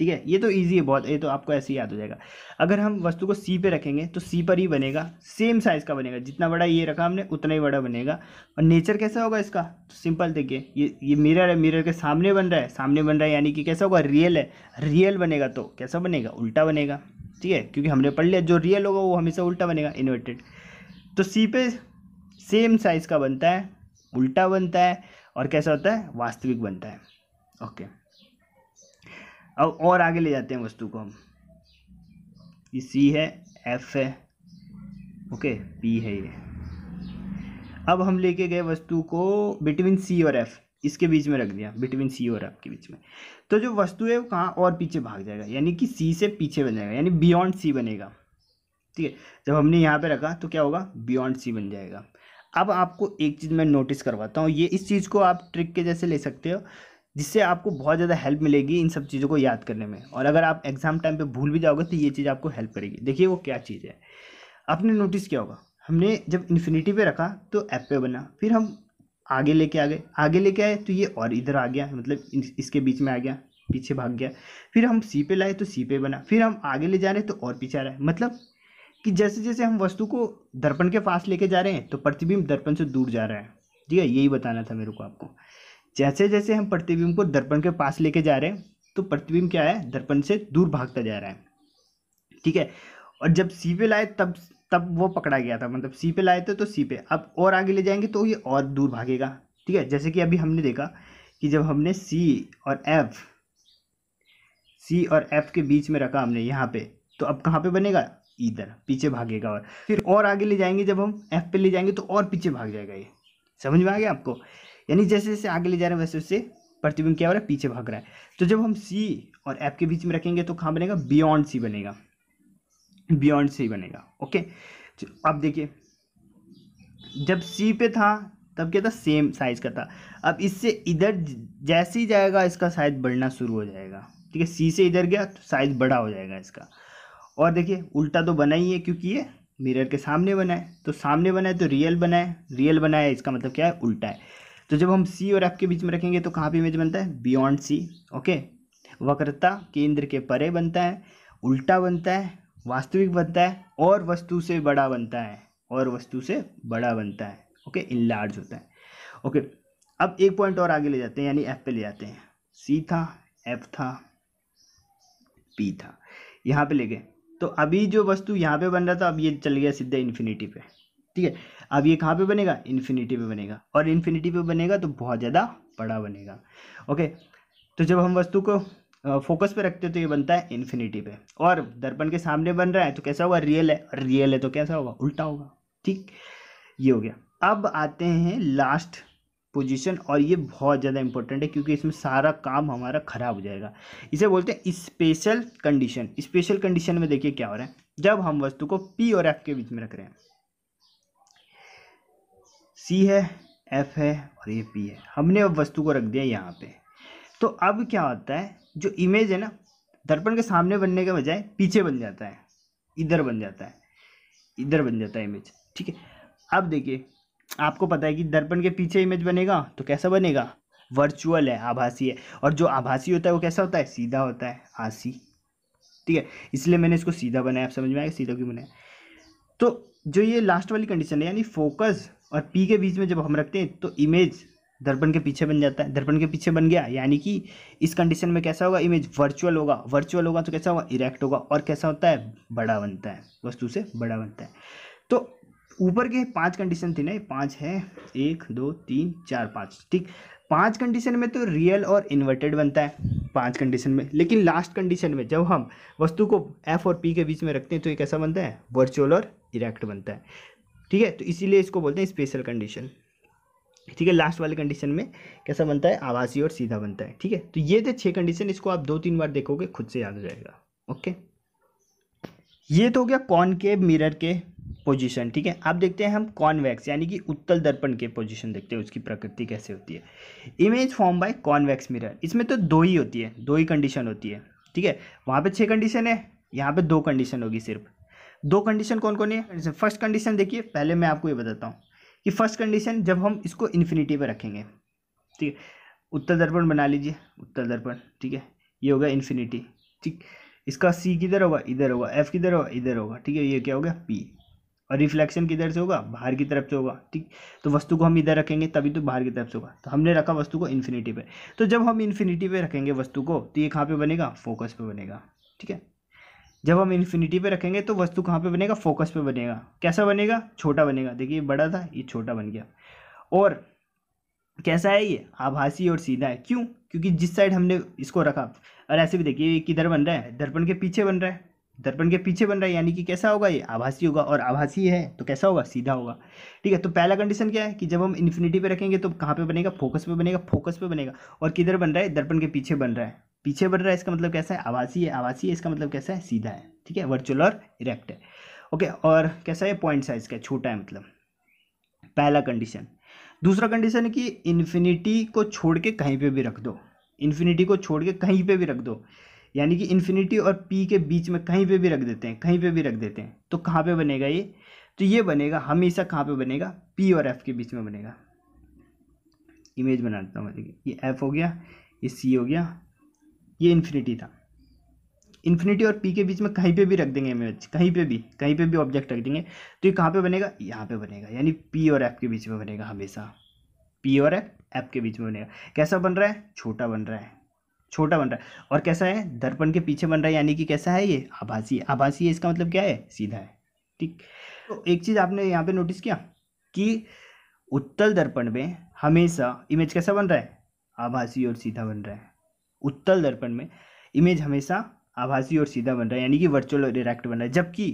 ठीक है ये तो ईजी है बहुत ये तो आपको ऐसे ही याद हो जाएगा अगर हम वस्तु को सी पे रखेंगे तो सी पर ही बनेगा सेम साइज़ का बनेगा जितना बड़ा ये रखा हमने उतना ही बड़ा बनेगा और नेचर कैसा होगा इसका तो सिंपल देखिए ये ये मिरर है मिरर के सामने बन रहा है सामने बन रहा है यानी कि कैसा होगा रियल है रियल बनेगा तो कैसा बनेगा उल्टा बनेगा ठीक है क्योंकि हमने पढ़ लिया जो रियल होगा वो हमेशा उल्टा बनेगा इन्वर्टेड तो सी पे सेम साइज़ का बनता है उल्टा बनता है और कैसा होता है वास्तविक बनता है ओके okay. अब और आगे ले जाते हैं वस्तु को हम ये सी है एफ है ओके पी है ये अब हम लेके गए वस्तु को बिटवीन सी और एफ इसके बीच में रख दिया बिटवीन सी और एफ के बीच में तो जो वस्तु है वो कहाँ और पीछे भाग जाएगा यानी कि सी से पीछे बन जाएगा यानी बियॉन्ड सी बनेगा ठीक है जब हमने यहाँ पे रखा तो क्या होगा बियॉन्ड सी बन जाएगा अब आपको एक चीज़ मैं नोटिस करवाता हूँ ये इस चीज़ को आप ट्रिक के जैसे ले सकते हो जिससे आपको बहुत ज़्यादा हेल्प मिलेगी इन सब चीज़ों को याद करने में और अगर आप एग्ज़ाम टाइम पे भूल भी जाओगे तो ये चीज़ आपको हेल्प करेगी देखिए वो क्या चीज़ है आपने नोटिस किया होगा हमने जब इन्फिनिटी पे रखा तो ऐप पे बना फिर हम आगे लेके आ गए आगे लेके आए तो ये और इधर आ गया मतलब इसके बीच में आ गया पीछे भाग गया फिर हम सी पे लाए तो सी पे बना फिर हम आगे ले जा रहे हैं तो और पीछे आ रहा है मतलब कि जैसे जैसे हम वस्तु को दर्पण के पास लेके जा रहे हैं तो प्रतिबिंब दर्पण से दूर जा रहा है ठीक है यही बताना था मेरे को आपको जैसे जैसे हम प्रतिबिंब को दर्पण के पास लेके जा रहे हैं तो प्रतिबिंब क्या है दर्पण से दूर भागता जा रहा है ठीक है और जब सी पे लाए तब तब वो पकड़ा गया था मतलब सी पे लाए थे तो सी पे अब और आगे ले जाएंगे तो ये और दूर भागेगा ठीक है जैसे कि अभी हमने देखा कि जब हमने सी और एफ सी और एफ के बीच में रखा हमने यहाँ पे तो अब कहाँ पे बनेगा इधर पीछे भागेगा और फिर और आगे ले जाएंगे जब हम एफ पे ले जाएंगे तो और पीछे भाग जाएगा ये समझ में आ गया आपको यानी जैसे जैसे आगे ले जा रहे हैं वैसे वैसे प्रतिबिंब क्या हो रहा है पीछे भाग रहा है तो जब हम सी और एफ के बीच में रखेंगे तो कहाँ बनेगा बियॉन्ड सी बनेगा बियॉन्ड सी बनेगा ओके तो अब देखिए जब सी पे था तब क्या था सेम साइज का था अब इससे इधर जैसे ही जाएगा इसका साइज बढ़ना शुरू हो जाएगा ठीक है सी से इधर गया तो साइज बड़ा हो जाएगा इसका और देखिए उल्टा तो बना ही है क्योंकि ये मिरर के सामने बना है तो सामने बना है तो रियल बना है रियल बना है इसका मतलब क्या है उल्टा है तो जब हम सी और एफ के बीच में रखेंगे तो कहाँ पे इमेज बनता है बियॉन्ड सी ओके वक्रता केंद्र के परे बनता है उल्टा बनता है वास्तविक बनता है और वस्तु से बड़ा बनता है और वस्तु से बड़ा बनता है ओके लार्ज होता है ओके अब एक पॉइंट और आगे ले जाते हैं यानी एफ पे ले जाते हैं सी था एफ था पी था यहाँ पे ले गए तो अभी जो वस्तु यहाँ पे बन रहा था अब ये चल गया सीधे इन्फिनिटी पे ठीक है अब ये कहाँ पे बनेगा इन्फिनिटी पे बनेगा और इन्फिनिटी पे बनेगा तो बहुत ज़्यादा बड़ा बनेगा ओके तो जब हम वस्तु को फोकस पे रखते हो तो ये बनता है इन्फिनिटी पे और दर्पण के सामने बन रहा है तो कैसा होगा रियल है और रियल है तो कैसा होगा उल्टा होगा ठीक ये हो गया अब आते हैं लास्ट पोजीशन और ये बहुत ज़्यादा इंपॉर्टेंट है क्योंकि इसमें सारा काम हमारा ख़राब हो जाएगा इसे बोलते हैं स्पेशल कंडीशन स्पेशल कंडीशन में देखिए क्या हो रहा है जब हम वस्तु को पी और एफ के बीच में रख रहे हैं सी है एफ है और ये पी है हमने अब वस्तु को रख दिया यहाँ पे तो अब क्या होता है जो इमेज है ना दर्पण के सामने बनने के बजाय पीछे बन जाता है इधर बन जाता है इधर बन जाता है इमेज ठीक है अब देखिए आपको पता है कि दर्पण के पीछे इमेज बनेगा तो कैसा बनेगा वर्चुअल है आभासी है और जो आभासी होता है वो कैसा होता है सीधा होता है आसी ठीक है इसलिए मैंने इसको सीधा बनाया आप समझ में आएगा सीधा क्यों बनाया तो जो ये लास्ट वाली कंडीशन है यानी फोकस और पी के बीच में जब हम रखते हैं तो इमेज दर्पण के पीछे बन जाता है दर्पण के पीछे बन गया यानी कि इस कंडीशन में कैसा होगा इमेज वर्चुअल होगा वर्चुअल होगा तो कैसा होगा इरेक्ट होगा और कैसा होता है बड़ा बनता है वस्तु से बड़ा बनता है तो ऊपर के पांच कंडीशन थी ना पांच है एक दो तीन चार पाँच ठीक पांच कंडीशन में तो रियल और इन्वर्टेड बनता है पांच कंडीशन में लेकिन लास्ट कंडीशन में जब हम वस्तु को एफ और पी के बीच में रखते हैं तो ये कैसा बनता है वर्चुअल और इरेक्ट बनता है ठीक है तो इसीलिए इसको बोलते हैं स्पेशल कंडीशन ठीक है लास्ट वाले कंडीशन में कैसा बनता है आवासीय और सीधा बनता है ठीक है तो ये थे छह कंडीशन इसको आप दो तीन बार देखोगे खुद से याद हो जाएगा ओके ये तो हो गया कॉनकेव मिरर के पोजीशन ठीक है अब देखते हैं हम कॉनवैक्स यानी कि उत्तल दर्पण के पोजीशन देखते हैं उसकी प्रकृति कैसे होती है image form by convex mirror इसमें तो दो ही होती है दो ही कंडीशन होती है ठीक है वहाँ पे छह कंडीशन है यहाँ पे दो कंडीशन होगी सिर्फ दो कंडीशन कौन कौन है फर्स्ट कंडीशन देखिए पहले मैं आपको ये बताता हूँ कि फर्स्ट कंडीशन जब हम इसको इन्फिनिटी पर रखेंगे ठीक है उत्तर दर्पण बना लीजिए उत्तर दर्पण ठीक है ये होगा इन्फिनिटी ठीक इसका सी किधर होगा इधर होगा एफ किधर होगा इधर होगा ठीक है ये क्या होगा पी और रिफ्लेक्शन किधर से होगा बाहर की तरफ से होगा ठीक तो वस्तु को हम इधर रखेंगे तभी तो बाहर की तरफ से होगा तो हमने रखा वस्तु को इन्फिनिटी पे तो जब हम इन्फिनिटी पे रखेंगे वस्तु को तो ये कहाँ पे बनेगा फोकस पे बनेगा ठीक है जब हम इन्फिनिटी पे रखेंगे तो वस्तु कहाँ पे बनेगा फोकस पे बनेगा कैसा बनेगा छोटा बनेगा देखिए बड़ा था ये छोटा बन गया और कैसा है ये आभासी और सीधा है क्यों क्योंकि जिस साइड हमने इसको रखा और ऐसे भी देखिए किधर बन रहा है दर्पण के पीछे बन रहा है दर्पण के पीछे बन रहा है यानी कि कैसा होगा ये आभासी होगा और आभासी है तो कैसा होगा सीधा होगा ठीक है तो पहला कंडीशन क्या है कि जब हम इन्फिनिटी पे रखेंगे तो कहाँ पे बनेगा फोकस पे बनेगा फोकस पे बनेगा और किधर बन रहा है दर्पण के पीछे बन रहा है पीछे बढ़ रहा है इसका मतलब कैसा है आवासीय आवासीय इसका मतलब कैसा है सीधा है ठीक है वर्चुअल और इरेक्ट है ओके और कैसा है पॉइंट साइज का छोटा है मतलब पहला कंडीशन दूसरा कंडीशन है कि इन्फिनिटी को छोड़ के कहीं पे भी रख दो इन्फिनिटी को छोड़ के कहीं पे भी रख दो यानी कि इन्फिनिटी और पी के बीच में कहीं पे भी रख देते हैं कहीं पे भी रख देते हैं तो कहाँ पे बनेगा ये तो ये बनेगा हमेशा कहाँ पे बनेगा पी और एफ के बीच में बनेगा इमेज बना देता हूँ ये एफ हो गया ये सी हो गया ये इन्फिनिटी था इन्फिनिटी और पी के बीच में कहीं पे भी रख देंगे इमेज कहीं पे भी कहीं पे भी ऑब्जेक्ट रख देंगे तो ये कहाँ पे बनेगा यहाँ पे बनेगा यानी पी और एफ के बीच में बनेगा हमेशा पी और एफ एफ के बीच में बनेगा कैसा बन रहा है छोटा बन रहा है छोटा बन रहा है और कैसा है दर्पण के पीछे बन रहा है यानी कि कैसा है ये आभासी आभासी है इसका मतलब क्या है सीधा है ठीक तो एक चीज़ आपने यहाँ पे नोटिस किया कि उत्तल दर्पण में हमेशा इमेज कैसा बन रहा है आभासी और सीधा बन रहा है उत्तल दर्पण में इमेज हमेशा आभासी और सीधा बन रहा है यानी कि वर्चुअल और डायरेक्ट बन रहा है जबकि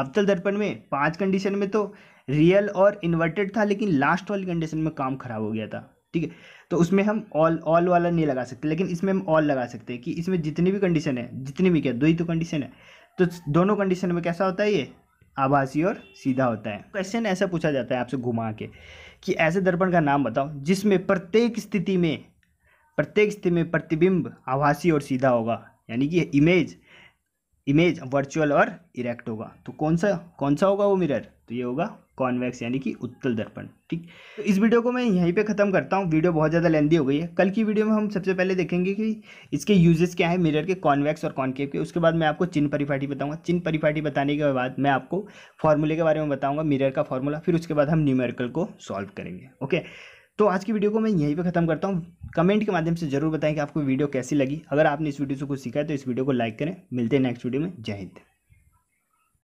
अवतल दर्पण में पांच कंडीशन में तो रियल और इन्वर्टेड था लेकिन लास्ट वाली कंडीशन में काम खराब हो गया था ठीक है तो उसमें हम ऑल ऑल वाला नहीं लगा सकते लेकिन इसमें हम ऑल लगा सकते हैं कि इसमें जितनी भी कंडीशन है जितनी भी क्या दो ही तो कंडीशन है तो दोनों कंडीशन में कैसा होता है ये आभासी और सीधा होता है क्वेश्चन ऐसा पूछा जाता है आपसे घुमा के कि ऐसे दर्पण का नाम बताओ जिसमें प्रत्येक स्थिति में प्रत्येक स्थिति में प्रतिबिंब आभासी और सीधा होगा यानी कि इमेज इमेज वर्चुअल और इरेक्ट होगा तो कौन सा कौन सा होगा वो मिरर तो ये होगा कॉन्वेक्स यानी कि उत्तल दर्पण ठीक तो इस वीडियो को मैं यहीं पे ख़त्म करता हूँ वीडियो बहुत ज़्यादा लेंदी हो गई है कल की वीडियो में हम सबसे पहले देखेंगे कि इसके यूजेस क्या है मिरर के कॉन्वेक्स और कॉन्केव के उसके बाद मैं आपको चिन्ह परिपाटी बताऊँगा चिन्ह परिपाटी बताने के बाद मैं आपको फॉर्मूले के बारे में बताऊँगा मिरर का फॉर्मूला फिर उसके बाद हम न्यूमेरिकल को सॉल्व करेंगे ओके तो आज की वीडियो को मैं यहीं पे ख़त्म करता हूँ कमेंट के माध्यम से जरूर बताएं कि आपको वीडियो कैसी लगी अगर आपने इस वीडियो से कुछ सीखा है तो इस वीडियो को लाइक करें मिलते हैं नेक्स्ट वीडियो में जय हिंद